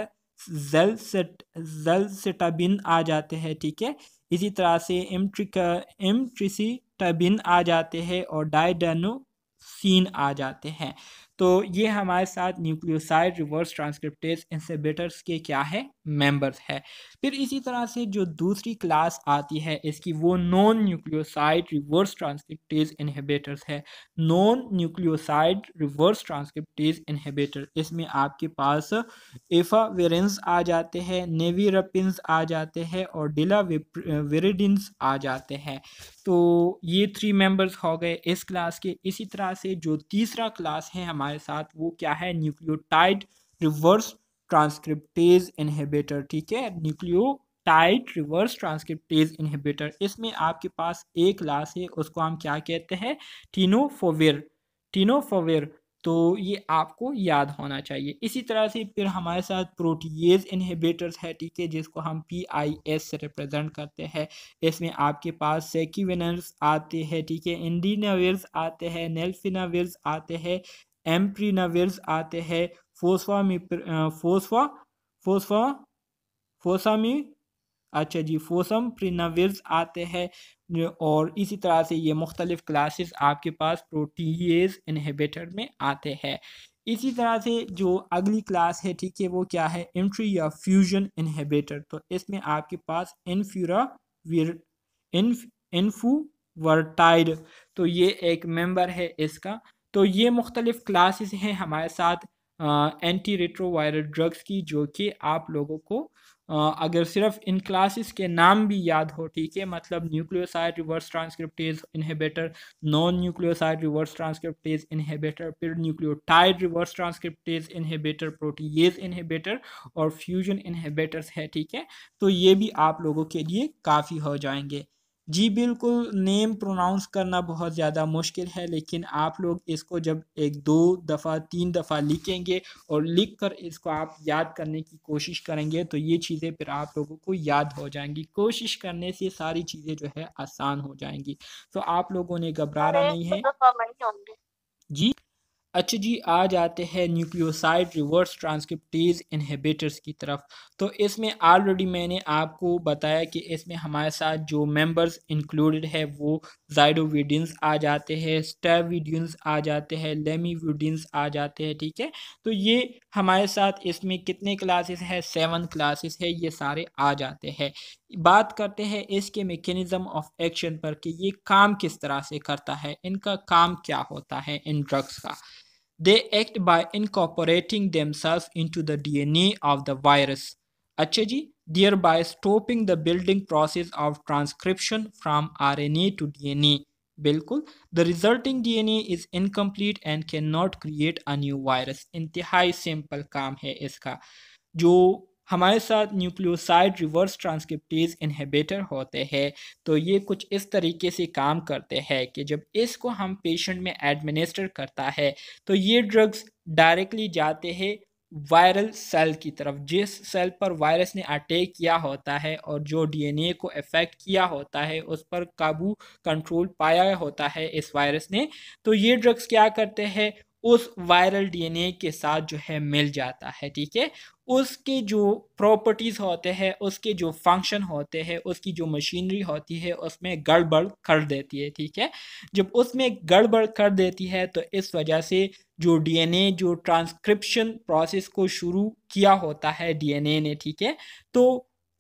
S1: जलसेट जलसेटाबिन आ जाते हैं ठीक है थीके? इसी तरह से एमट्रिक एमट्रिसिटाबिन आ जाते हैं और डायडनोसिन आ जाते हैं तो ये हमारे साथ न्यूक्लियोसाइड रिवर्स ट्रांसक्रिप्टेज इंसेबेटर्स के क्या है मेंबर्स है फिर इसी तरह से जो दूसरी क्लास आती है इसकी वो non nucleoside reverse transcriptase inhibitors है non nucleoside reverse transcriptase inhibitor इसमें आपके पास एफावेरेंस आ जाते हैं नेवीरपिन्स आ जाते हैं और डिला वेरिडिन्स आ जाते हैं तो ये थ्री मेंबर्स हो गए इस क्लास के इसी तरह से जो तीसरा क्लास है हमारे साथ वो क्या है न्यूक्लियोटाइड रिवर्स ट्रांसक्रिप्टेज इनहिबिटर ठीक है टाइट रिवर्स ट्रांसक्रिप्टेज इनहिबिटर इसमें आपके पास एक क्लास है उसको हम क्या कहते हैं टीनोफोविर टीनोफोविर तो ये आपको याद होना चाहिए इसी तरह से फिर हमारे साथ प्रोटीज इनहिबिटर्स है ठीक है जिसको हम पी आई एस से रिप्रेजेंट करते हैं इसमें आपके पास सेक्यूवेनर्स आते हैं ठीक है इंडीनाविर्स आते हैं नेल्फिनाविर्स आते हैं एम्प्रीनाविर्स आते हैं फोसफामी फोसफा फोसफा फोसामी अच्छा जी फोसम प्रिनाविर्स आते हैं और इसी तरह से ये मुख्तलिफ़ क्लासेस आपके पास प्रोटीज इनहिबिटर में आते हैं इसी तरह से जो अगली क्लास है ठीक है वो क्या है एंट्री या फ्यूजन इनहिबिटर तो इसमें आपके पास इनफ्यूरा इन्फ तो ये एक मेंबर है इसका तो ये मुख्तलिफ़ क्लासेस हैं हमारे साथ एंटी रेट्रोवायरल ड्रग्स की जो कि आप लोगों को आ, अगर सिर्फ इन क्लासेस के नाम भी याद हो ठीक है मतलब nucleoside reverse transcriptase inhibitor non nucleoside reverse transcriptase inhibitor फिर nucleotide reverse transcriptase inhibitor protease inhibitor और फ्यूजन इनहिबिटर्स है ठीक है तो ये भी आप लोगों के लिए काफ़ी हो जाएंगे जी बिल्कुल नेम प्रोनाउंस करना बहुत ज़्यादा मुश्किल है लेकिन आप लोग इसको जब एक दो दफ़ा तीन दफ़ा लिखेंगे और लिख कर इसको आप याद करने की कोशिश करेंगे तो ये चीज़ें फिर आप लोगों को याद हो जाएंगी कोशिश करने से सारी चीज़ें जो है आसान हो जाएंगी तो आप लोगों ने घबराना नहीं है तो जी अच्छा जी आ जाते हैं न्यूक्लियोसाइड रिवर्स ट्रांसक्रिप्टेज इनहिबिटर्स की तरफ तो इसमें ऑलरेडी मैंने आपको बताया कि इसमें हमारे साथ जो मेंबर्स इंक्लूडेड है वो जाइडोविडियंस आ जाते हैं स्टेविडियंस आ जाते हैं लेमीविडियंस आ जाते हैं ठीक है तो ये हमारे साथ इसमें कितने क्लासेस हैं सेवन क्लासेस है ये सारे आ जाते हैं बात करते हैं इसके मेकेनिज़म ऑफ एक्शन पर कि ये काम किस तरह से करता है इनका काम क्या होता है इन ड्रग्स का they act by incorporating into the DNA of the virus अच्छा जी thereby stopping the building process of transcription from RNA to DNA. बिल्कुल the resulting A is incomplete and can not create a new virus इंतहाई simple काम है इसका जो हमारे साथ न्यूक्लियोसाइड रिवर्स ट्रांसक्रिप्टेज इनहेबिटर होते हैं तो ये कुछ इस तरीके से काम करते हैं कि जब इसको हम पेशेंट में एडमिनिस्टर करता है तो ये ड्रग्स डायरेक्टली जाते हैं वायरल सेल की तरफ जिस सेल पर वायरस ने अटैक किया होता है और जो डीएनए को इफेक्ट किया होता है उस पर काबू कंट्रोल पाया होता है इस वायरस ने तो ये ड्रग्स क्या करते हैं उस वायरल डीएनए के साथ जो है मिल जाता है ठीक है उसके जो प्रॉपर्टीज़ होते हैं उसके जो फंक्शन होते हैं उसकी जो मशीनरी होती है उसमें गड़बड़ कर देती है ठीक है जब उसमें गड़बड़ कर देती है तो इस वजह से जो डीएनए जो ट्रांसक्रिप्शन प्रोसेस को शुरू किया होता है डीएनए ने ठीक है तो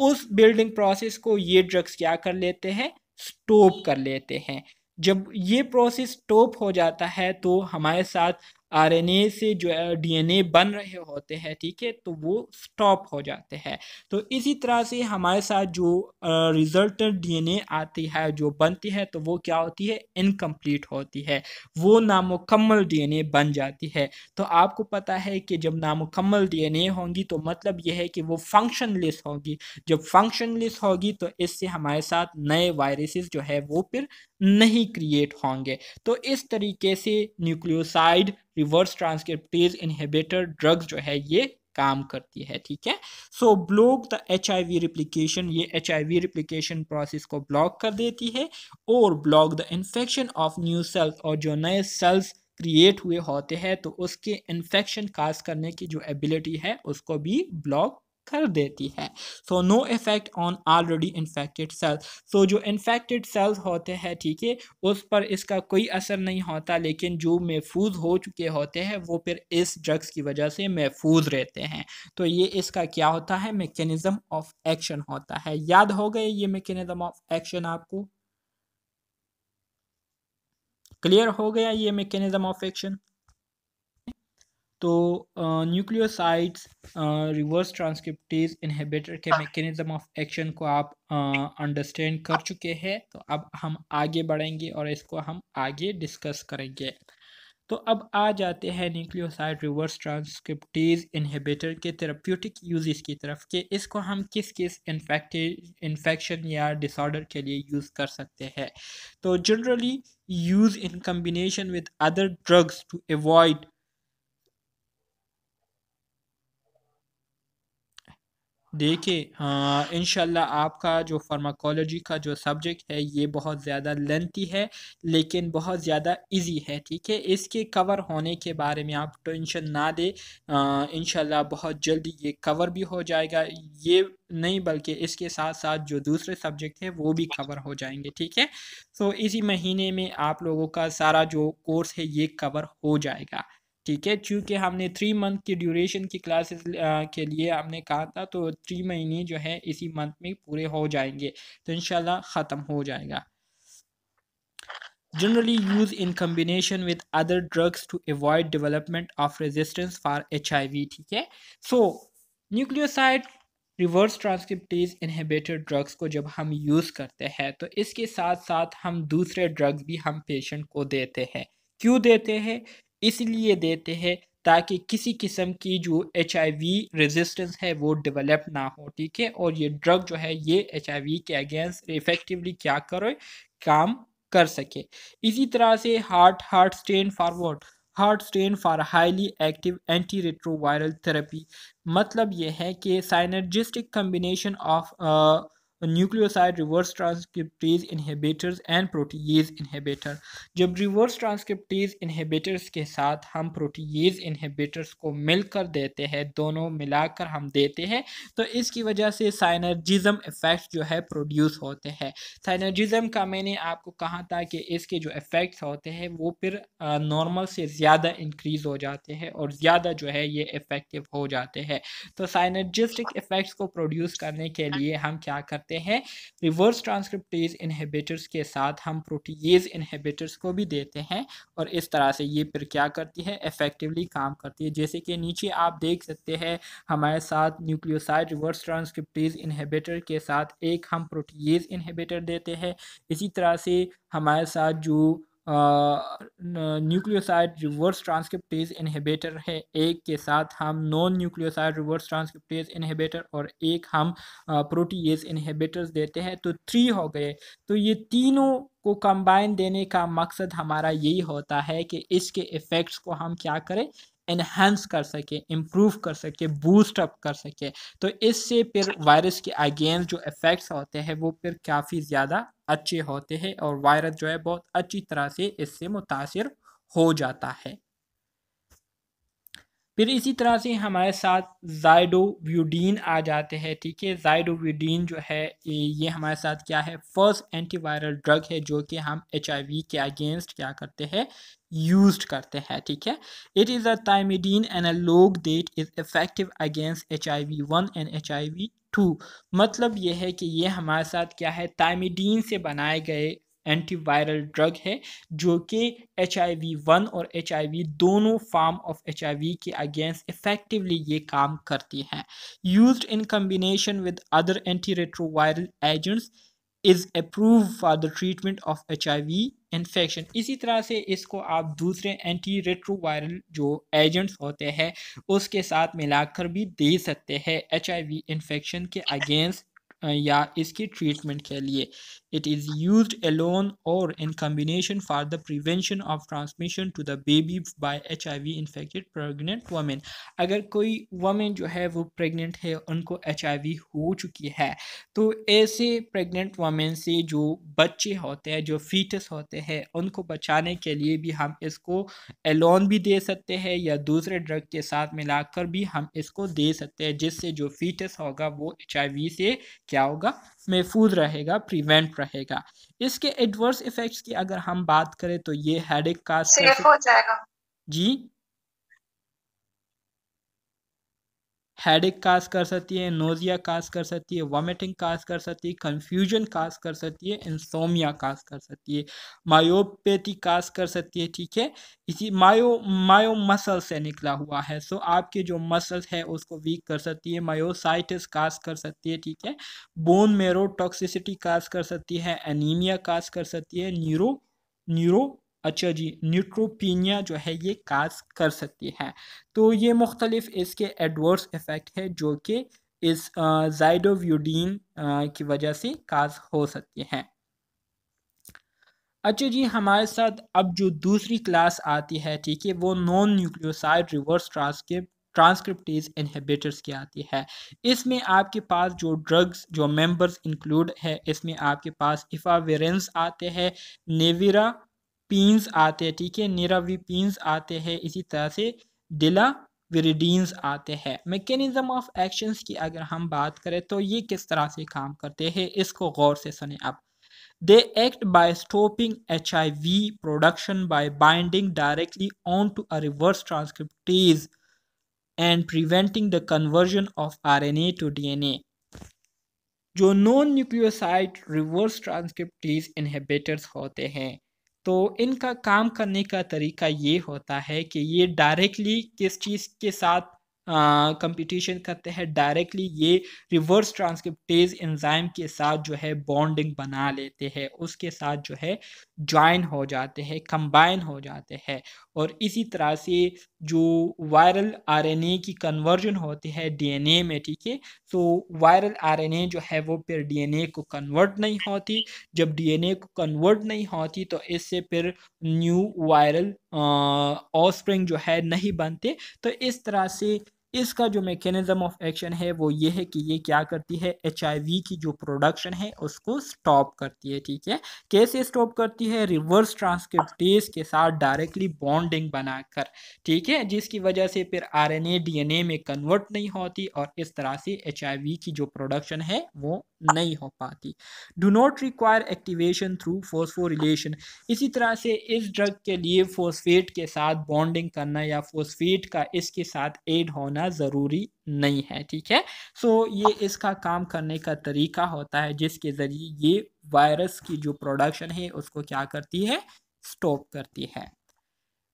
S1: उस बिल्डिंग प्रोसेस को ये ड्रग्स क्या कर लेते हैं स्टॉप कर लेते हैं जब ये प्रोसेस स्टॉप हो जाता है तो हमारे साथ आरएनए से जो डीएनए बन रहे होते हैं ठीक है तो वो स्टॉप हो जाते हैं तो इसी तरह से हमारे साथ जो रिजल्ट डीएनए आती है जो बनती है तो वो क्या होती है इनकम्प्लीट होती है वो नामुकम्मल डीएनए बन जाती है तो आपको पता है कि जब नामुकम्मल डीएनए होंगी तो मतलब यह है कि वो फंक्शनलेस होगी जब फंक्शनलेस होगी तो इससे हमारे साथ नए वायरसेस जो है वो फिर नहीं क्रिएट होंगे तो इस तरीके से nucleoside reverse transcriptase inhibitor drugs जो है ये काम करती है ठीक है so block the H I V replication ये H I V replication process को ब्लॉक कर देती है और block the infection of new cells और जो नए सेल्स क्रिएट हुए होते हैं तो उसके इन्फेक्शन कास्ट करने की जो एबिलिटी है उसको भी ब्लॉक कर देती है so no effect on already infected cells so जो इन्फेक्टेड सेल्स होते हैं ठीक है उस पर इसका कोई असर नहीं होता लेकिन जो महफूज हो चुके होते हैं वो फिर इस ड्रग्स की वजह से महफूज रहते हैं तो ये इसका क्या होता है मेकेनिज़म ऑफ एक्शन होता है याद हो गए ये मेकेनिज़म ऑफ एक्शन आपको क्लियर हो गया ये मेकेनिज़म ऑफ एक्शन तो न्यूक्लियोसाइड्स रिवर्स ट्रांसक्रिप्टेज इनहेबिटर के मैकेनिज्म ऑफ एक्शन को आप अंडरस्टैंड uh, कर चुके हैं तो अब हम आगे बढ़ेंगे और इसको हम आगे डिस्कस करेंगे तो अब आ जाते हैं न्यूक्लियोसाइड रिवर्स ट्रांसक्रिप्टेज इनहिबिटर के थेरेप्यूटिक यूजेस की तरफ कि इसको हम किस किस इन्फेक्टेड इन्फेक्शन या डिसऑर्डर के लिए यूज़ कर सकते हैं तो generally use in combination with other drugs to avoid देखिए हाँ, इन आपका जो फार्माकोलॉजी का जो सब्जेक्ट है ये बहुत ज़्यादा लेंथी है लेकिन बहुत ज़्यादा इजी है ठीक है इसके कवर होने के बारे में आप टेंशन ना दें इन बहुत जल्दी ये कवर भी हो जाएगा ये नहीं बल्कि इसके साथ साथ जो दूसरे सब्जेक्ट है वो भी कवर हो जाएंगे ठीक है सो इसी महीने में आप लोगों का सारा जो कोर्स है ये कवर हो जाएगा ठीक है चूँकि हमने थ्री मंथ की ड्यूरेशन की क्लासेस के लिए हमने कहा था तो थ्री महीने जो है इसी मंथ में पूरे हो जाएंगे तो इनशाला ख़त्म हो जाएगा generally used in combination with other drugs to avoid development of resistance for HIV ठीक है so nucleoside reverse transcriptase inhibitor drugs को जब हम use करते हैं तो इसके साथ साथ हम दूसरे drugs भी हम patient को देते हैं क्यों देते हैं इसलिए देते हैं ताकि किसी किस्म की जो एच रेजिस्टेंस है वो डेवलप ना हो ठीक है और ये ड्रग जो है ये एच के अगेंस्ट इफेक्टिवली क्या करो काम कर सके इसी तरह से HAART HAART stand forward HAART stand for highly active anti retroviral therapy मतलब ये है कि synergistic combination of nucleoside reverse transcriptase inhibitors and protease inhibitor जब रिवर्स ट्रांसक्रिप्टीज इनहेबिटर्स के साथ हम प्रोटीज इनहेबिटर्स को मिलकर देते हैं दोनों मिलाकर हम देते हैं तो इसकी वजह से साइनर्जिज्म इफ़ेक्ट जो है प्रोड्यूस होते हैं साइनर्जिज्म का मैंने आपको कहा था कि इसके जो इफ़ेक्ट्स होते हैं वो फिर नॉर्मल से ज़्यादा इंक्रीज़ हो जाते हैं और ज़्यादा जो है ये इफ़ेक्टिव हो जाते हैं तो साइनर्जिस्टिक इफ़ेक्ट्स को प्रोड्यूस करने के लिए हम क्या करते सकते हैं रिवर्स ट्रांसक्रिप्टेज इनहेबिटर्स के साथ हम प्रोटीज इनहेबिटर्स को भी देते हैं और इस तरह से ये फिर क्या करती है इफेक्टिवली काम करती है जैसे कि नीचे आप देख सकते हैं हमारे साथ न्यूक्लियोसाइड रिवर्स ट्रांसक्रिप्टेज इनहेबिटर के साथ एक हम प्रोटीज इनहेबिटर देते हैं इसी तरह से हमारे साथ जो न्यूक्लियोसाइड रिवर्स ट्रांसक्रिप्टेज इनहिबेटर है एक के साथ हम non nucleoside reverse transcriptase inhibitor और एक हम प्रोटीज इनहिबेटर्स देते हैं तो थ्री हो गए तो ये तीनों को कंबाइन देने का मकसद हमारा यही होता है कि इसके इफ़ेक्ट्स को हम क्या करें इन्हेंस कर सके इम्प्रूव कर सके बूस्टअप कर सके तो इससे फिर वायरस के अगेंस्ट जो इफ़ेक्ट्स होते हैं वो फिर काफ़ी ज़्यादा अच्छे होते हैं और वायरस जो है बहुत अच्छी तरह से इससे मुतासर हो जाता है फिर इसी तरह से हमारे साथ जाइडोव्यूडीन आ जाते हैं ठीक है जाइडोव्यूडीन जो है ये हमारे साथ क्या है फर्स्ट एंटीवायरल ड्रग है जो कि हम एच के अगेंस्ट क्या करते हैं यूज करते हैं ठीक है it is a thymidine log date is effective against H I V one and H I V two मतलब यह है कि ये हमारे साथ क्या है ताइमिडीन से बनाए गए एंटीवायरल ड्रग है जो कि एच आई वन और एच आई दोनों फार्म ऑफ एच आई के अगेंस्ट इफ़ेक्टिवली ये काम करती है use in combination with other anti retroviral agents is approve for the treatment of H I infection इसी तरह से इसको आप दूसरे एंटी रेट्रोवायरल जो एजेंट्स होते हैं उसके साथ मिलाकर भी दे सकते हैं एच आई वी इन्फेक्शन के अगेंस्ट या इसकी ट्रीटमेंट के लिए इट इज़ यूज एलोन और in combination for the prevention of transmission to the baby by H I V infected pregnant women अगर कोई वमेन जो है वो प्रेगनेंट है उनको एच आई वी हो चुकी है तो ऐसे प्रेगनेंट वमेन से जो बच्चे होते हैं जो फीटस होते हैं उनको बचाने के लिए भी हम इसको एलोन भी दे सकते हैं या दूसरे ड्रग के साथ मिलाकर भी हम इसको दे सकते हैं जिससे जो फीटस होगा वो एच आई वी से क्या होगा महफूज रहेगा प्रिवेंट रहेगा इसके एडवर्स इफेक्ट्स की अगर हम बात करें तो ये हेडेक का सेफ हो जाएगा जी हेडेक काज कर सकती है नोजिया काज कर सकती है वॉमिटिंग काज कर सकती है कन्फ्यूजन काज कर सकती है इंसोमिया काज कर सकती है मायोपैथी काज कर सकती है ठीक है इसी मायो मायो मसल से निकला हुआ है सो आपके जो मसल है उसको वीक कर सकती है मायोसाइटिस काज कर सकती है ठीक है बोन मेरो टॉक्सिसिटी काज कर सकती है एनीमिया काज कर सकती है न्यूरो न्यूरो अच्छा जी न्यूट्रोपिनिया जो है ये काज कर सकती है तो ये मुख्तलिफ इसके एडवर्स इफ़ेक्ट है जो कि इस जाइडोव्यूडीन की वजह से काज हो सकती है अच्छा जी हमारे साथ अब जो दूसरी क्लास आती है ठीक है वो non nucleoside reverse transcript transcriptase inhibitors की आती है इसमें आपके पास जो ड्रग्स जो मेंबर्स इंक्लूड है इसमें आपके पास इफावेरेंस आते हैं नेविरा पीन्स आते हैं ठीक है निराविपीन्स आते हैं इसी तरह से डिला विरिडीन्स आते हैं मैकेनिज्म ऑफ एक्शंस की अगर हम बात करें तो ये किस तरह से काम करते हैं इसको गौर से सुने आप they act by stopping production production by directly on onto a reverse transcriptase and preventing the conversion of rna to D जो non nucleoside reverse transcriptase inhibitors होते हैं तो इनका काम करने का तरीका ये होता है कि ये डायरेक्टली किस चीज़ के साथ कंपटीशन करते हैं डायरेक्टली ये रिवर्स ट्रांसक्रिप्टेज एंजाइम के साथ जो है बॉन्डिंग बना लेते हैं उसके साथ जो है ज्वाइन हो जाते हैं कंबाइन हो जाते हैं और इसी तरह से जो वायरल आरएनए की कन्वर्जन होती है डीएनए में ठीक है तो वायरल आरएनए जो है वो फिर डीएनए को कन्वर्ट नहीं होती जब डीएनए को कन्वर्ट नहीं होती तो इससे फिर न्यू वायरल ऑस्प्रिंग जो है नहीं बनते तो इस तरह से इसका जो मेकेनिज़म ऑफ एक्शन है वो ये है कि ये क्या करती है एच की जो प्रोडक्शन है उसको स्टॉप करती है ठीक है कैसे स्टॉप करती है रिवर्स ट्रांसक्रिप्टेज के साथ डायरेक्टली बॉन्डिंग बनाकर ठीक है जिसकी वजह से फिर आरएनए डीएनए में कन्वर्ट नहीं होती और इस तरह से एच की जो प्रोडक्शन है वो नहीं हो पाती do not require activation through relation इसी तरह से इस ड्रग के लिए फोस्फेट के साथ बॉन्डिंग करना या फोस्फेट का इसके साथ एड होना होना ज़रूरी नहीं है ठीक है सो so, ये इसका काम करने का तरीका होता है जिसके ज़रिए ये वायरस की जो प्रोडक्शन है उसको क्या करती है स्टॉप करती है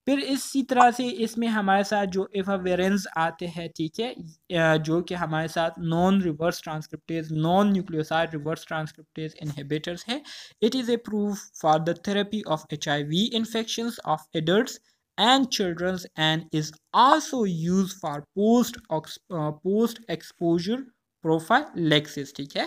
S1: फिर इसी तरह से इसमें हमारे साथ जो एफावेरेंस आते हैं ठीक है जो कि हमारे साथ non reverse transcriptase non nucleoside reverse transcriptase inhibitors है it is a proof for the therapy of H I V infection of adult and children's and is also used for post uh, post exposure prophylaxis ठीक है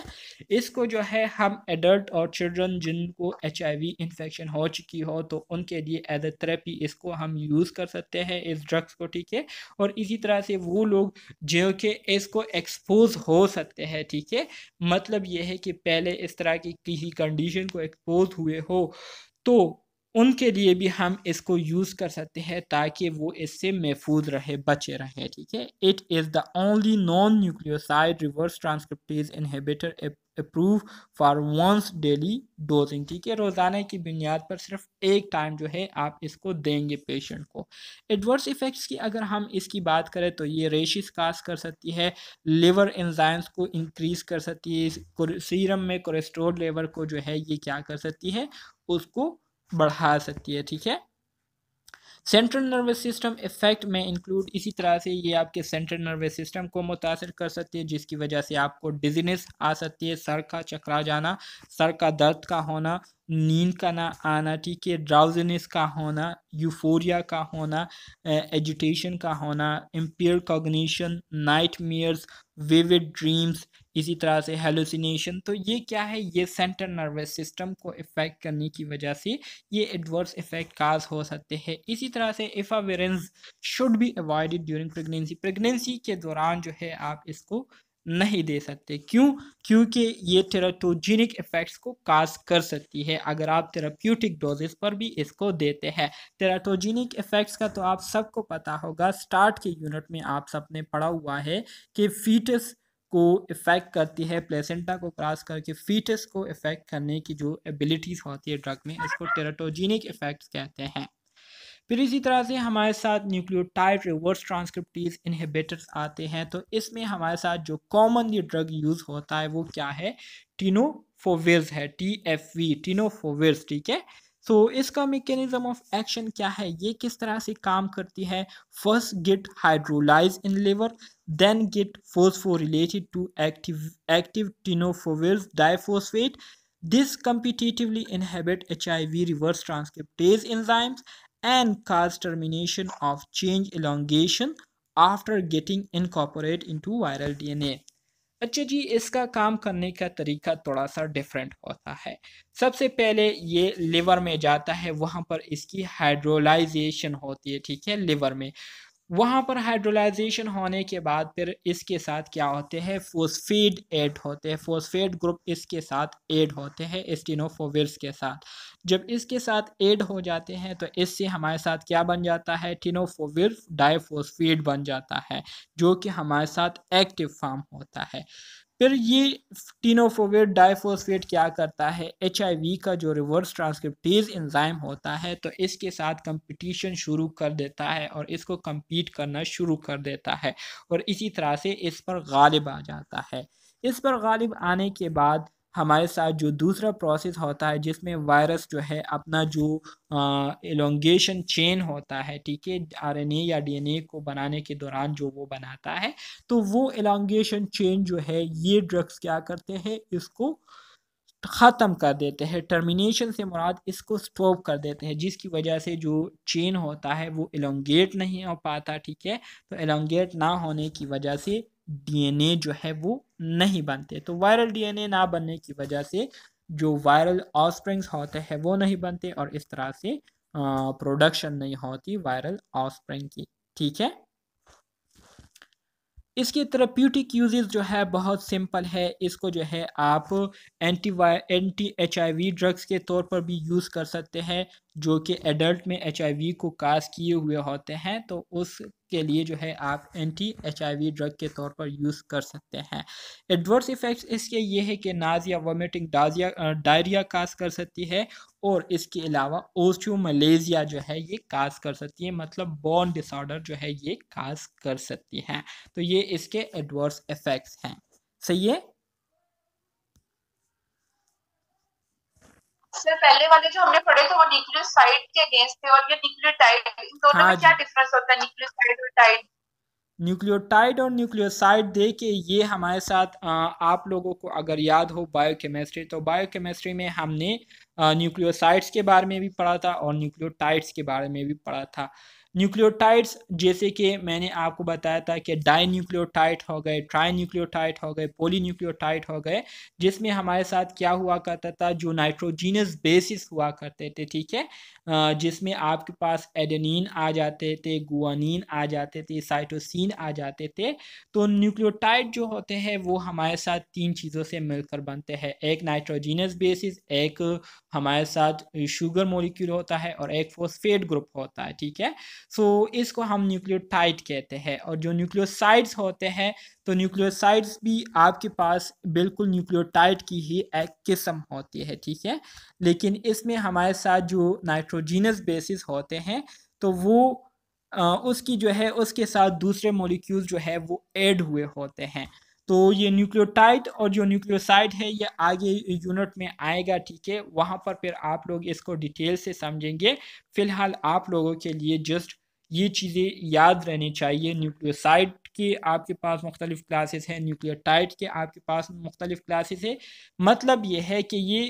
S1: इसको जो है हम adult और children जिनको H I V infection हो चुकी हो तो उनके लिए एज ए थेरेपी इसको हम यूज़ कर सकते हैं इस ड्रग्स को ठीक है और इसी तरह से वो लोग जो कि इसको एक्सपोज हो सकते हैं ठीक है मतलब ये है कि पहले इस तरह की किसी कंडीशन को एक्सपोज हुए हो तो उनके लिए भी हम इसको यूज़ कर सकते हैं ताकि वो इससे महफूज रहे बचे रहे ठीक है it is the only non nucleoside reverse transcriptase inhibitor approve for once daily dosing ठीक है रोज़ाना की बुनियाद पर सिर्फ एक टाइम जो है आप इसको देंगे पेशेंट को एडवर्स इफ़ेक्ट्स की अगर हम इसकी बात करें तो ये रेशिस कास कर सकती है लिवर एंजाइम्स को इंक्रीज़ कर सकती है सीरम में कोलेस्ट्रोल लेवल को जो है ये क्या कर सकती है उसको बढ़ा सकती है ठीक है सेंट्रल नर्वस सिस्टम इफेक्ट में इंक्लूड इसी तरह से ये आपके सेंट्रल नर्वस सिस्टम को मुतासर कर सकती है जिसकी वजह से आपको डिजीनेस आ सकती है सर का चकरा जाना सर का दर्द का होना नींद का ना आना ठीक है ड्राउजनेस का होना यूफोरिया का होना एजुटेशन का होना impair cognition nightmares vivid dreams इसी तरह से हेलोसिनेशन तो ये क्या है ये सेंट्रल नर्वस सिस्टम को इफ़ेक्ट करने की वजह से ये एडवर्स इफेक्ट काज हो सकते हैं इसी तरह से efavirenz should be avoided during pregnancy pregnancy के दौरान जो है आप इसको नहीं दे सकते क्यों क्योंकि ये थेराटोजेनिक इफेक्ट्स को काज कर सकती है अगर आप थेराप्यूटिक डोजेस पर भी इसको देते हैं थेराटोजेनिक इफेक्ट्स का तो आप सबको पता होगा स्टार्ट के यूनिट में आप सबने पढ़ा हुआ है कि फीटस को इफ़ेक्ट करती है प्लेसेंटा को क्रॉस करके फीटस को इफ़ेक्ट करने की जो एबिलिटीज़ होती है ड्रग में इसको टेराटोजीनिक इफ़ेक्ट्स कहते हैं फिर इसी तरह से हमारे साथ न्यूक्लियोटाइड रिवर्स ट्रांसक्रिप्टीज इनहिबिटर्स आते हैं तो इसमें हमारे साथ जो कॉमन ये ड्रग यूज़ होता है वो क्या है टीनोफोविज है टी एफ वी टीनोफोविज ठीक है सो so, इसका मेकेनिज्म ऑफ एक्शन क्या है ये किस तरह से काम करती है first get hydrolyse in liver then get phosphorylated to active active tenofovir diphosphate this competitively inhibit H I V reverse transcriptase enzymes and cause termination of chain elongation after getting incorporate into viral D N A अच्छा जी इसका काम करने का तरीका थोड़ा सा different होता है सबसे पहले ये लिवर में जाता है वहाँ पर इसकी हाइड्रोलाइजेशन होती है ठीक है लिवर में वहाँ पर हाइड्रोलाइजेशन होने के बाद फिर इसके साथ क्या होते हैं फोस्फेड एड होते हैं फोस्फेड ग्रुप इसके साथ एड होते हैं एस्टिनोफोविर्स के साथ जब इसके साथ एड हो जाते हैं तो इससे हमारे साथ क्या बन जाता है टिनोफोविर डाइफोस्फेट बन जाता है जो कि हमारे साथ एक्टिव फार्म होता है फिर ये टीनोफोवेट डाइफोसफेट क्या करता है एच का जो रिवर्स ट्रांसक्रिप्टीज इंजाइम होता है तो इसके साथ कंपटीशन शुरू कर देता है और इसको कम्पीट करना शुरू कर देता है और इसी तरह से इस पर गालिब आ जाता है इस पर गालिब आने के बाद हमारे साथ जो दूसरा प्रोसेस होता है जिसमें वायरस जो है अपना जो एलोंगेशन चेन होता है ठीक है आरएनए या डीएनए को बनाने के दौरान जो वो बनाता है तो वो एलोंगेशन चेन जो है ये ड्रग्स क्या करते हैं इसको ख़त्म कर देते हैं टर्मिनेशन से मुराद इसको स्टॉप कर देते हैं जिसकी वजह से जो चेन होता है वो एलोंगेट नहीं हो पाता ठीक है तो एलोंगेट ना होने की वजह से डीएनए जो है वो नहीं बनते तो वायरल डीएनए ना बनने की वजह से जो वायरल ऑस्प्रिंग्स होते हैं वो नहीं बनते और इस तरह से प्रोडक्शन नहीं होती वायरल ऑस्प्रिंग की ठीक है इसकी थेराप्यूटिक यूजेस जो है बहुत सिंपल है इसको जो है आप एंटी वाई एंटी एच ड्रग्स के तौर पर भी यूज़ कर सकते हैं जो कि एडल्ट में एच को कास किए हुए होते हैं तो उसके लिए जो है आप एंटी एच ड्रग के तौर पर यूज़ कर सकते हैं एडवर्स इफ़ेक्ट्स इसके ये है कि नाजिया वोमिटिंग डाजिया डायरिया कास कर सकती है और इसके अलावा ओस्टियोमलेजिया जो है ये काज कर सकती है मतलब बोन डिसऑर्डर जो है ये काज कर सकती है तो ये इसके एडवर्स इफेक्ट्स हैं सही है पहले वाले जो हमने पढ़े न्यूक्लियोटाइड और न्यूक्लियोटाइड हाँ और न्यूक्लियोसाइड दे के ये हमारे साथ आ, आप लोगों को अगर याद हो बायोकेमिस्ट्री तो बायोकेमिस्ट्री में हमने न्यूक्लियोसाइड्स के बारे में भी पढ़ा था और न्यूक्लियोटाइड्स के बारे में भी पढ़ा था न्यूक्लियोटाइड्स जैसे कि मैंने आपको बताया था कि डाई न्यूक्लियोटाइट हो गए ट्राई न्यूक्लियोटाइट हो गए पोली न्यूक्लियोटाइट हो गए जिसमें हमारे साथ क्या हुआ करता था जो नाइट्रोजीनस बेसिस हुआ करते थे ठीक है जिसमें आपके पास एडेनिन आ जाते थे गुआनिन आ जाते थे साइटोसिन आ जाते थे तो न्यूक्लियोटाइड जो होते हैं वो हमारे साथ तीन चीज़ों से मिलकर बनते हैं एक नाइट्रोजीनस बेसिस एक हमारे साथ शुगर मोलिक्यूल होता है और एक फोस्फेट ग्रुप होता है ठीक है सो so, इसको हम न्यूक्लियोटाइड कहते हैं और जो न्यूक्लियोसाइड्स होते हैं तो न्यूक्लियोसाइड्स भी आपके पास बिल्कुल न्यूक्लियोटाइड की ही एक किस्म होती है ठीक है लेकिन इसमें हमारे साथ जो नाइट्रोजीनस बेसिस होते हैं तो वो आ, उसकी जो है उसके साथ दूसरे मोलिक्यूल जो है वो एड हुए होते हैं तो ये न्यूक्लियोटाइड और जो न्यूक्लियोसाइड है ये आगे यूनिट में आएगा ठीक है वहाँ पर फिर आप लोग इसको डिटेल से समझेंगे फिलहाल आप लोगों के लिए जस्ट ये चीज़ें याद रहनी चाहिए न्यूक्लियोसाइड के आपके पास मुख्तलिफ़ क्लासेस हैं न्यूक्लियोटाइड के आपके पास मुख्तलिफ़ क्लासेस है मतलब ये है कि ये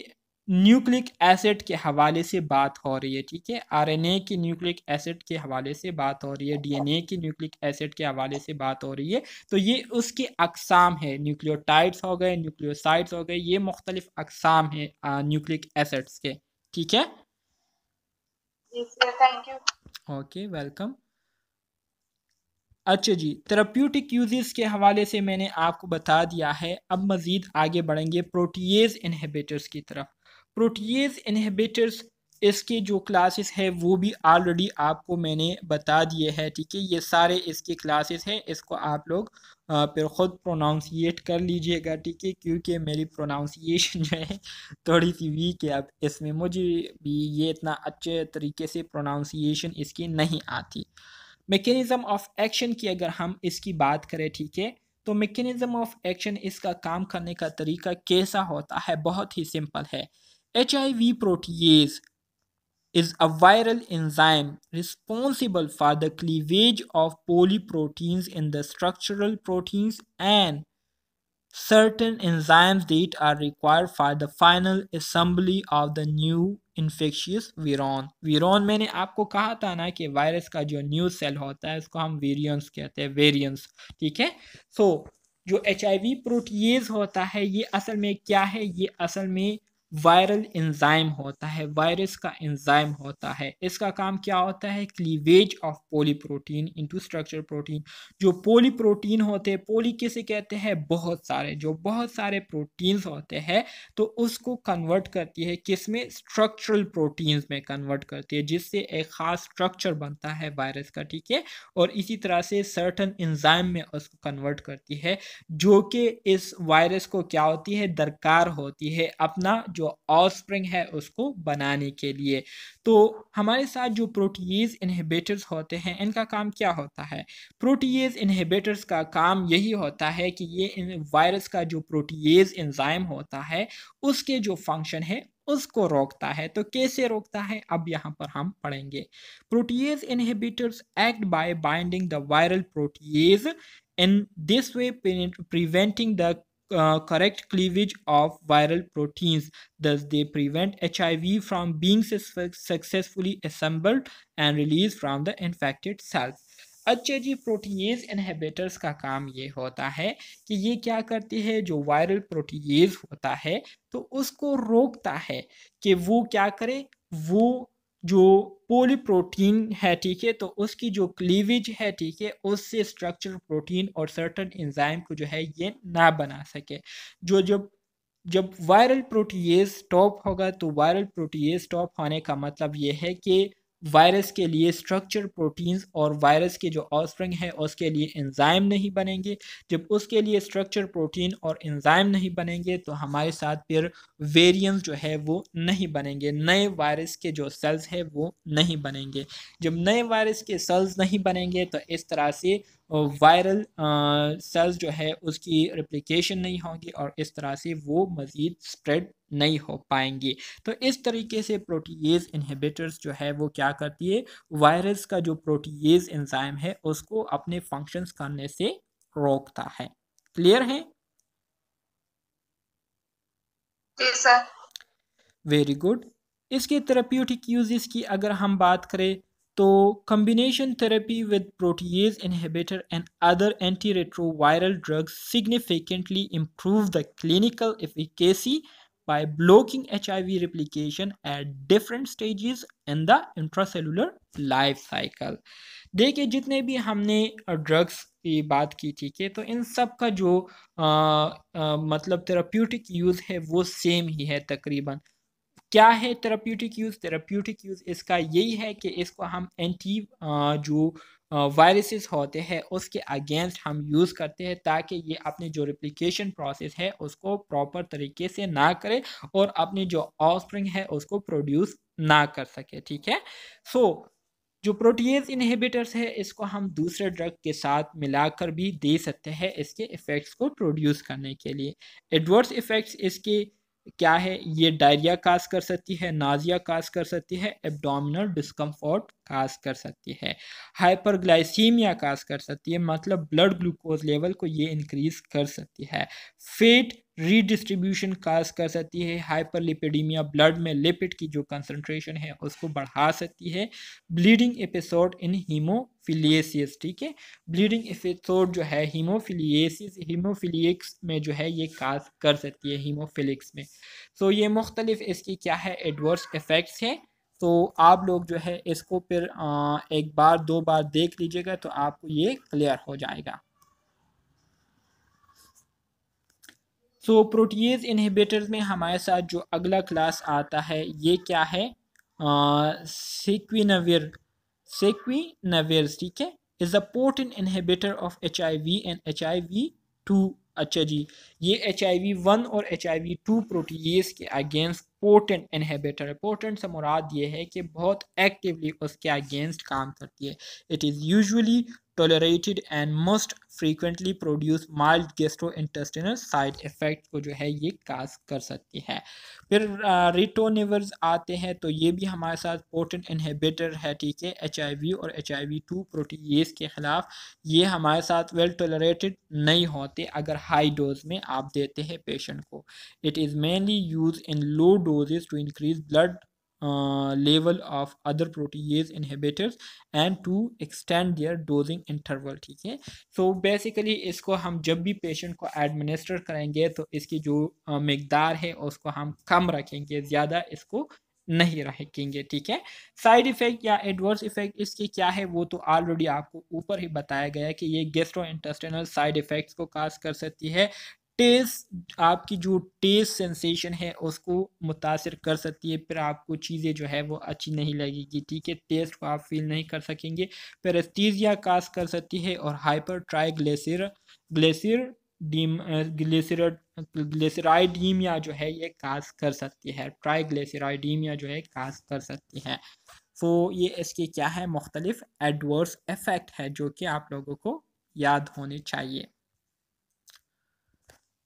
S1: न्यूक्लिक एसिड के हवाले से बात हो रही है ठीक है आरएनए की न्यूक्लिक एसिड के हवाले से बात हो रही है डीएनए की न्यूक्लिक एसिड के हवाले से बात हो रही है तो ये उसके अकसाम है न्यूक्लियोटाइड्स हो गए न्यूक्लियोसाइड्स हो गए ये मुख्तलिफ अकसाम है न्यूक्लिक एसिड्स के ठीक है ओके वेलकम अच्छा जी थेराप्यूटिक यूजेस के हवाले से मैंने आपको बता दिया है अब मज़ीद आगे बढ़ेंगे प्रोटीज इनहेबिटर्स की तरफ प्रोटीज इनहिबिटर्स इसके जो क्लासेस है वो भी ऑलरेडी आपको मैंने बता दिए है ठीक है ये सारे इसके क्लासेस हैं इसको आप लोग फिर ख़ुद प्रोनाउंसिएट कर लीजिएगा ठीक है क्योंकि मेरी प्रोनाउंसिएशन जो है थोड़ी सी वीक है अब इसमें मुझे भी ये इतना अच्छे तरीके से प्रोनाउंसिएशन इसकी नहीं आती मेकेनिज़म ऑफ एक्शन की अगर हम इसकी बात करें ठीक है तो मेकेनिज़म ऑफ एक्शन इसका काम करने का तरीका कैसा होता है बहुत ही सिंपल है HIV protease is a viral enzyme responsible for the cleavage of polyproteins in the structural proteins and certain enzymes that are required for the final assembly of the new infectious virion virion मैंने आपको कहा था ना कि virus का जो new cell होता है उसको हम वेरियंस कहते हैं वेरियंस ठीक है सो so, जो एच प्रोटीज होता है ये असल में क्या है ये असल में वायरल इंजाइम होता है वायरस का इंजाइम होता है इसका काम क्या होता है cleavage of polyprotein into structure protein जो पोली प्रोटीन होते हैं पोली किसे कहते हैं बहुत सारे जो बहुत सारे प्रोटीन्स होते हैं तो उसको कन्वर्ट करती है किस में स्ट्रक्चरल प्रोटीन्स में कन्वर्ट करती है जिससे एक ख़ास स्ट्रक्चर बनता है वायरस का ठीक है और इसी तरह से सर्टन इंजाइम में उसको कन्वर्ट करती है जो कि इस वायरस को क्या होती है दरकार होती है अपना जो ऑस्प्रिंग है उसको बनाने के लिए तो हमारे साथ जो प्रोटीज इन्हेबिटर्स होते हैं इनका काम क्या होता है प्रोटीज इन्हेबिटर्स का काम यही होता है कि ये वायरस का जो प्रोटीज इंजाइम होता है उसके जो फंक्शन है उसको रोकता है तो कैसे रोकता है अब यहाँ पर हम पढ़ेंगे protease inhibitors act by binding the viral protease in this way preventing the uh, correct cleavage of viral proteins. Thus, they prevent HIV from being su successfully assembled and released from the infected cells. अच्छे जी proteases inhibitors का काम ये होता है कि ये क्या करती है जो वायरल प्रोटीज होता है तो उसको रोकता है कि वो क्या करे वो जो पोली प्रोटीन है ठीक है तो उसकी जो क्लीवेज है ठीक है उससे स्ट्रक्चर प्रोटीन और सर्टन इंजाइम को जो है ये ना बना सके जो जब जब वायरल प्रोटीज स्टॉप होगा तो वायरल प्रोटीज स्टॉप होने का मतलब ये है कि वायरस के लिए स्ट्रक्चर प्रोटीन्स और वायरस के जो ऑस्प्रिंग है उसके लिए एंजाइम नहीं बनेंगे जब उसके लिए स्ट्रक्चर प्रोटीन और एंजाइम नहीं बनेंगे तो हमारे साथ फिर वेरिएंट जो है वो नहीं बनेंगे नए वायरस के जो सेल्स है वो नहीं बनेंगे जब नए वायरस के सेल्स नहीं बनेंगे तो इस तरह से वायरल सेल्स जो है उसकी रिप्लिकेशन नहीं होगी और इस तरह से वो मज़ीद स्प्रेड नहीं हो पाएंगे तो इस तरीके से प्रोटीज इनहिबिटर्स जो है वो क्या करती है वायरस का जो प्रोटीज इंजाइम है उसको अपने फंक्शंस करने से रोकता है क्लियर है वेरी गुड इसके थेरेप्यूटिक यूजेस की अगर हम बात करें तो combination therapy with protease inhibitor and other anti retroviral drugs significantly improve the clinical efficacy by blocking HIV replication at different stages in the intracellular life cycle. देखिए जितने भी हमने ड्रग्स की बात की थी है तो इन सब का जो आ, आ, मतलब थेराप्यूटिक यूज़ है वो सेम ही है तकरीबन क्या है थेराप्यूटिक यूज़ थेराप्यूटिक यूज़ इसका यही है कि इसको हम एंटी जो वायरसेस होते हैं उसके अगेंस्ट हम यूज़ करते हैं ताकि ये अपने जो रिप्लिकेशन प्रोसेस है उसको प्रॉपर तरीके से ना करे और अपनी जो ऑफस्प्रिंग है उसको प्रोड्यूस ना कर सके ठीक है सो so, जो प्रोटीज इनहेबिटर्स है इसको हम दूसरे ड्रग के साथ मिलाकर भी दे सकते हैं इसके इफ़ेक्ट्स को प्रोड्यूस करने के लिए एडवर्स इफ़ेक्ट्स इसके क्या है ये डायरिया काज कर सकती है नाजिया काज कर सकती है एब्डोमिनल डिस्कम्फर्ट काज कर सकती है हाइपरग्लाइसीमिया काज कर सकती है मतलब ब्लड ग्लूकोज लेवल को ये इंक्रीज कर सकती है फेट रीडिस्ट्रीब्यूशन काज कर सकती है हाइपरलिपिडीमिया ब्लड में लिपिड की जो कंसनट्रेशन है उसको बढ़ा सकती है ब्लीडिंग एपिसोड इन हीमोफिलियसिस ठीक है ब्लीडिंग एपिसोड जो है हीमोफिलियसिस हीमोफिलियस में जो है ये काज कर सकती है हीमोफिलिक्स में सो तो so, ये मुख्तलिफ इसकी क्या है एडवर्स इफ़ेक्ट्स हैं तो आप लोग जो है इसको फिर एक बार दो बार देख लीजिएगा तो आपको ये क्लियर हो जाएगा सो प्रोटीज इनहिबिटर्स में हमारे साथ जो अगला क्लास आता है ये क्या है सिक्विनविर सिक्विनविर ठीक है is a potent inhibitor of H I V and H I V two अच्छा जी ये एच आई वी वन और H I V two protease के अगेंस्ट पोर्टेंट इनहेबिटर है पोर्टेंट से मुराद ये है कि बहुत एक्टिवली उसके अगेंस्ट काम करती है it is usually tolerated and most frequently produce mild intestinal side effect को जो है ये काज कर सकती है फिर रिटोनिवर्स आते हैं तो ये भी हमारे साथ पोटेंट इनहेबिटर है ठीक है एच और H I V two protease के ख़िलाफ़ ये हमारे साथ वेल well टोलरेटेड नहीं होते अगर हाई डोज में आप देते हैं पेशेंट को it is mainly use in low doses to increase blood level of other protease inhibitors and to extend their dosing interval ठीक है so बेसिकली इसको हम जब भी पेशेंट को एडमिनिस्टर करेंगे तो इसकी जो uh, मकदार है उसको हम कम रखेंगे ज़्यादा इसको नहीं रखेंगे ठीक है साइड इफेक्ट या एडवर्स इफेक्ट इसके क्या है वो तो ऑलरेडी आपको ऊपर ही बताया गया है कि ये गेस्ट्रो साइड इफेक्ट्स को काज कर सकती है टेस्ट आपकी जो टेस्ट सेंसेशन है उसको मुतासर कर सकती है फिर आपको चीज़ें जो है वो अच्छी नहीं लगेगी ठीक है टेस्ट को आप फील नहीं कर सकेंगे पेरेस्टीजिया कास कर सकती है और hyper tri glycer glycer deem glycer glyceridaemia जो है ये कास कर सकती है ट्राई ग्लेसराइडीमिया जो है कास कर सकती है तो ये इसके क्या है मुख्तलिफ एडवर्स इफ़ेक्ट है जो कि आप लोगों को याद होने चाहिए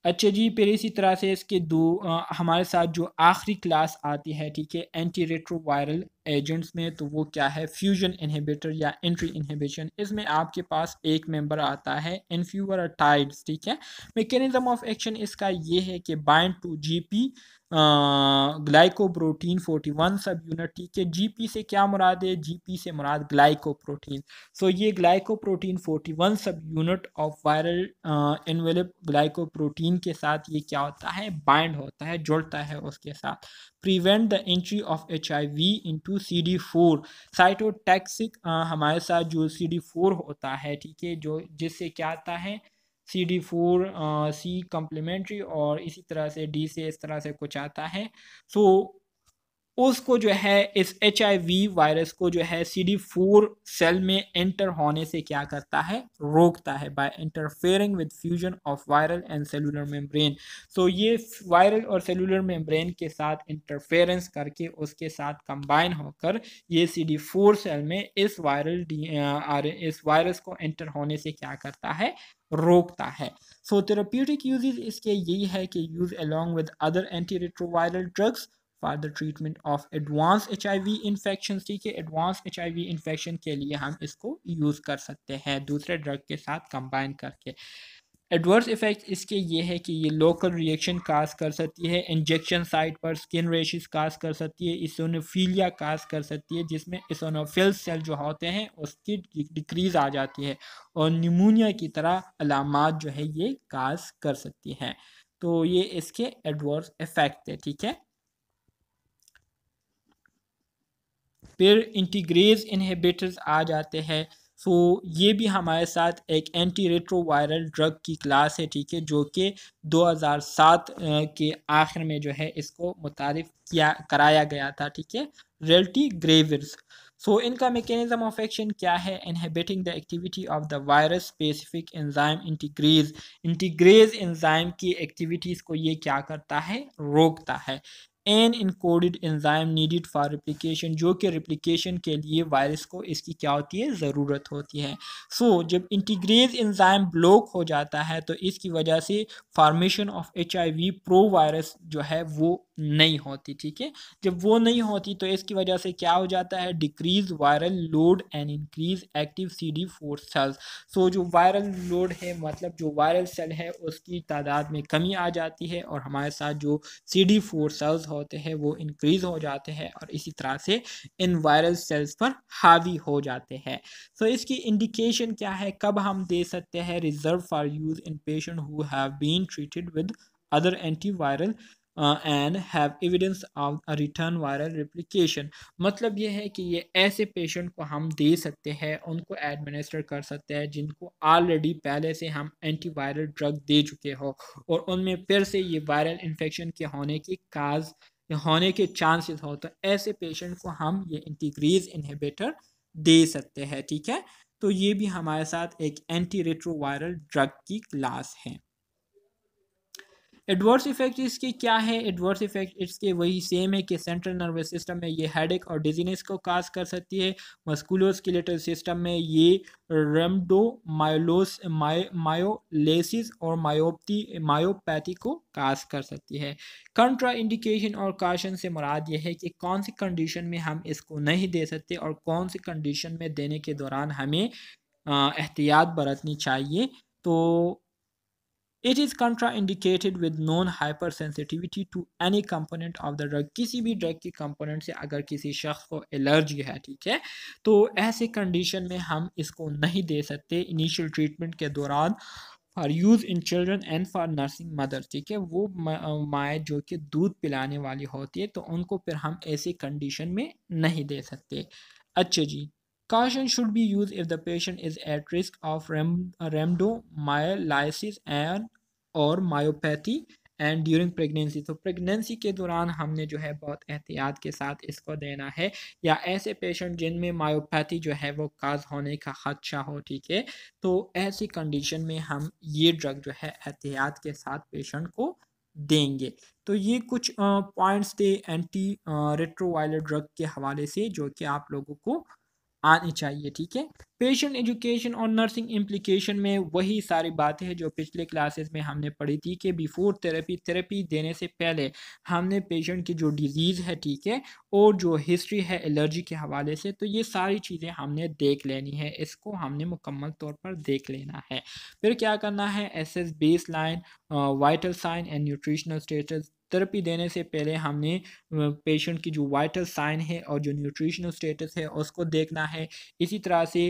S1: अच्छा जी फिर इसी तरह से इसके दो आ, हमारे साथ जो आखिरी क्लास आती है ठीक है एंटी रेट्रो वायरल एजेंट्स में तो वो क्या है फ्यूजन इनहिबिटर या एंट्री इनहिबिशन इसमें आपके पास एक मेंबर आता है इनफ्यूअर टाइड्स ठीक है मेकेनिज्म ऑफ एक्शन इसका ये है कि बाइंड टू जीपी ग्लाइकोप्रोटीन 41 सब यूनिट ठीक है जीपी से क्या मुराद है जीपी से मुराद ग्लाइकोप्रोटीन सो so, ये glycoprotein 41 subunit of viral envelope glycoprotein के साथ ये क्या होता है बाइंड होता है जुड़ता है उसके साथ prevent the entry of H I V into C D four cytotoxic हमारे साथ जो सी डी फोर होता है ठीक है जो जिससे क्या आता है C D four C complementary और इसी तरह से डी से इस तरह से कुछ आता है सो so, उसको जो है इस एच वायरस को जो है सी डी फोर सेल में एंटर होने से क्या करता है रोकता है by interfering with fusion of viral and cellular membrane so ये वायरल और सेलुलर मेम्ब्रेन के साथ इंटरफेरेंस करके उसके साथ कंबाइन होकर ये सी डी फोर सेल में इस वायरल डी इस वायरस को एंटर होने से क्या करता है रोकता है सो थेराप्यूटिक यूज इसके यही है कि use along with other anti retroviral drugs for the treatment of advance H I V infection ठीक है advance H I V infection के लिए हम इसको यूज़ कर सकते हैं दूसरे ड्रग के साथ कंबाइन करके एडवर्स इफेक्ट इसके ये है कि ये लोकल रिएक्शन काज कर सकती है इंजेक्शन साइट पर स्किन रेशिस काज कर सकती है इसोनोफीलिया काज कर सकती है जिसमें इसोनोफिल सेल जो होते हैं उसकी डिक्रीज आ जाती है और निमोनिया की तरह अलामत जो है ये काज कर सकती हैं तो ये इसके एडवर्स इफेक्ट है ठीक है फिर इंटीग्रेज इनहेबिटर्स आ जाते हैं सो so, ये भी हमारे साथ एक एंटी रेट्रोवायरल ड्रग की क्लास है ठीक है जो कि 2007 के आखिर में जो है इसको मुतारफ किया कराया गया था ठीक है रेल्टी ग्रेवर्स सो इनका मेकेनिज्म ऑफ एक्शन क्या है inhibiting the activity of the virus specific enzyme integrase integrase enzyme की एक्टिविटीज़ को ये क्या करता है रोकता है an encoded enzyme needed for replication जो कि रिप्लिकेशन के लिए वायरस को इसकी क्या होती है ज़रूरत होती है सो so, जब इंटीग्रेज एंजाइम ब्लॉक हो जाता है तो इसकी वजह से formation of H I V provirus जो है वो नहीं होती ठीक है जब वो नहीं होती तो इसकी वजह से क्या हो जाता है decrease viral load and increase active C D four cells so जो वायरल लोड है मतलब जो वायरल सेल है उसकी तादाद में कमी आ जाती है और हमारे साथ जो सी डी फोर सेल्स होते हैं वो इंक्रीज हो जाते हैं और इसी तरह से इन वायरल सेल्स पर हावी हो जाते हैं सो so, इसकी इंडिकेशन क्या है कब हम दे सकते हैं reserve for use in patient who have been treated with other antiviral uh, and have evidence of a return viral replication मतलब ये है कि ये ऐसे पेशेंट को हम दे सकते हैं उनको एडमिनिस्टर कर सकते हैं जिनको ऑलरेडी पहले से हम एंटी वायरल ड्रग दे चुके हो और उनमें फिर से ये वायरल इन्फेक्शन के होने की काज होने के चांसेस हो तो ऐसे पेशेंट को हम ये integrase inhibitor दे सकते हैं ठीक है तो ये भी हमारे साथ एक एंटी रेट्रोवायरल ड्रग की क्लास है एडवर्स इफेक्ट इसके क्या है एडवर्स इफेक्ट इसके वही सेम है कि सेंट्रल नर्वस सिस्टम में ये हेड और डिजीनेस को काज कर सकती है मस्कुलोस्केलेटल सिस्टम में ये रेमडो मायोलोस माय मायोलेसिस और मायोपथी मायोपैथी को काज कर सकती है कंट्रा इंडिकेशन और काशन से मुराद ये है कि कौन सी कंडीशन में हम इसको नहीं दे सकते और कौन सी कंडीशन में देने के दौरान हमें एहतियात बरतनी चाहिए तो it is indicated with non hyper sensitivity to any component of the drug किसी भी ड्रग की कंपोनेंट से अगर किसी शख्स को एलर्जी है ठीक है तो ऐसे कंडीशन में हम इसको नहीं दे सकते इनिशियल ट्रीटमेंट के दौरान for use in children and for nursing mother ठीक है वो माए जो कि दूध पिलाने वाली होती है तो उनको फिर हम ऐसे कंडीशन में नहीं दे सकते अच्छा जी Caution should be used if the patient is at risk of rem uh, rhabdomyolysis and और myopathy and during प्रेगनेंसी तो प्रेगनेंसी के दौरान हमने जो है बहुत एहतियात के साथ इसको देना है या ऐसे पेशेंट जिनमें मायोपैथी जो है वो काज होने का खदशा हो ठीक है तो ऐसी कंडीशन में हम ये ड्रग जो है एहतियात के साथ पेशेंट को देंगे तो ये कुछ पॉइंट्स uh, थे एंटी रेट्रोवायलर ड्रग के हवाले से जो कि आप लोगों को आनी चाहिए ठीक है पेशेंट एजुकेशन और नर्सिंग इम्प्लीकेशन में वही सारी बातें हैं जो पिछले क्लासेस में हमने पढ़ी थी कि बिफोर थेरेपी थेरेपी देने से पहले हमने पेशेंट की जो डिजीज़ है ठीक है और जो हिस्ट्री है एलर्जी के हवाले से तो ये सारी चीज़ें हमने देख लेनी है इसको हमने मुकम्मल तौर पर देख लेना है फिर क्या करना है assess baseline vital sign and nutritional status therapy देने से पहले हमने पेशेंट की जो वाइटल साइन है और जो न्यूट्रिशनल स्टेटस है उसको देखना है इसी तरह से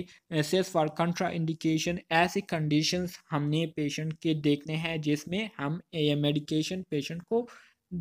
S1: सेस फॉर कंट्रा इंडिकेशन ऐसे कंडीशंस हमने पेशेंट के देखने हैं जिसमें हम मेडिकेशन पेशेंट को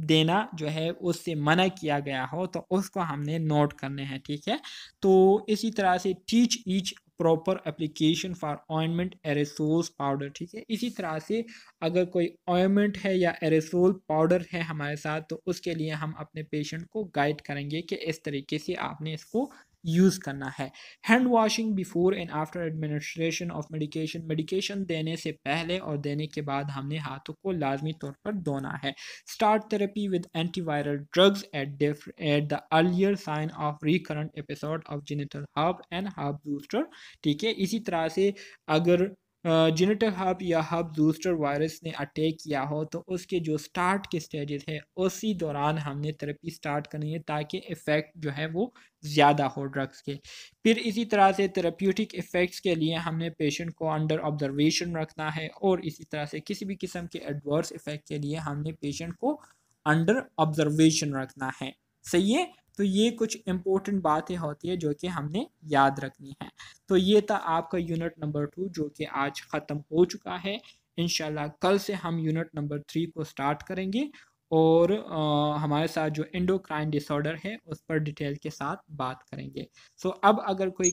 S1: देना जो है उससे मना किया गया हो तो उसको हमने नोट करने हैं ठीक है तो इसी तरह से teach each proper application for ointment aerosols powder ठीक है इसी तरह से अगर कोई ऑइनमेंट है या एरेसोल पाउडर है हमारे साथ तो उसके लिए हम अपने पेशेंट को गाइड करेंगे कि इस तरीके से आपने इसको यूज़ करना है hand washing before and after administration of medication medication देने से पहले और देने के बाद हमने हाथों को लाजमी तौर पर धोना है start therapy with antiviral drugs eight at the earlier sign of recurrent episode of जिनेटल hub and hub booster ठीक है इसी तरह से अगर जेनेटिक हब या हब जूस्टर वायरस ने अटैक किया हो तो उसके जो स्टार्ट के स्टेजेस है उसी दौरान हमने थेरेपी स्टार्ट करनी है ताकि इफ़ेक्ट जो है वो ज़्यादा हो ड्रग्स के फिर इसी तरह से थेरेप्यूटिक इफ़ेक्ट्स के लिए हमने पेशेंट को अंडर ऑब्जर्वेशन रखना है और इसी तरह से किसी भी किस्म के एडवर्स इफ़ेक्ट के लिए हमने पेशेंट को अंडर ऑब्जर्वेशन रखना है सही है तो ये कुछ इम्पोर्टेंट बातें होती है जो कि हमने याद रखनी है तो ये था आपका यूनिट नंबर टू जो कि आज ख़त्म हो चुका है इन कल से हम यूनिट नंबर थ्री को स्टार्ट करेंगे और आ, हमारे साथ जो इंडोक्राइन डिसऑर्डर है उस पर डिटेल के साथ बात करेंगे सो so, अब अगर कोई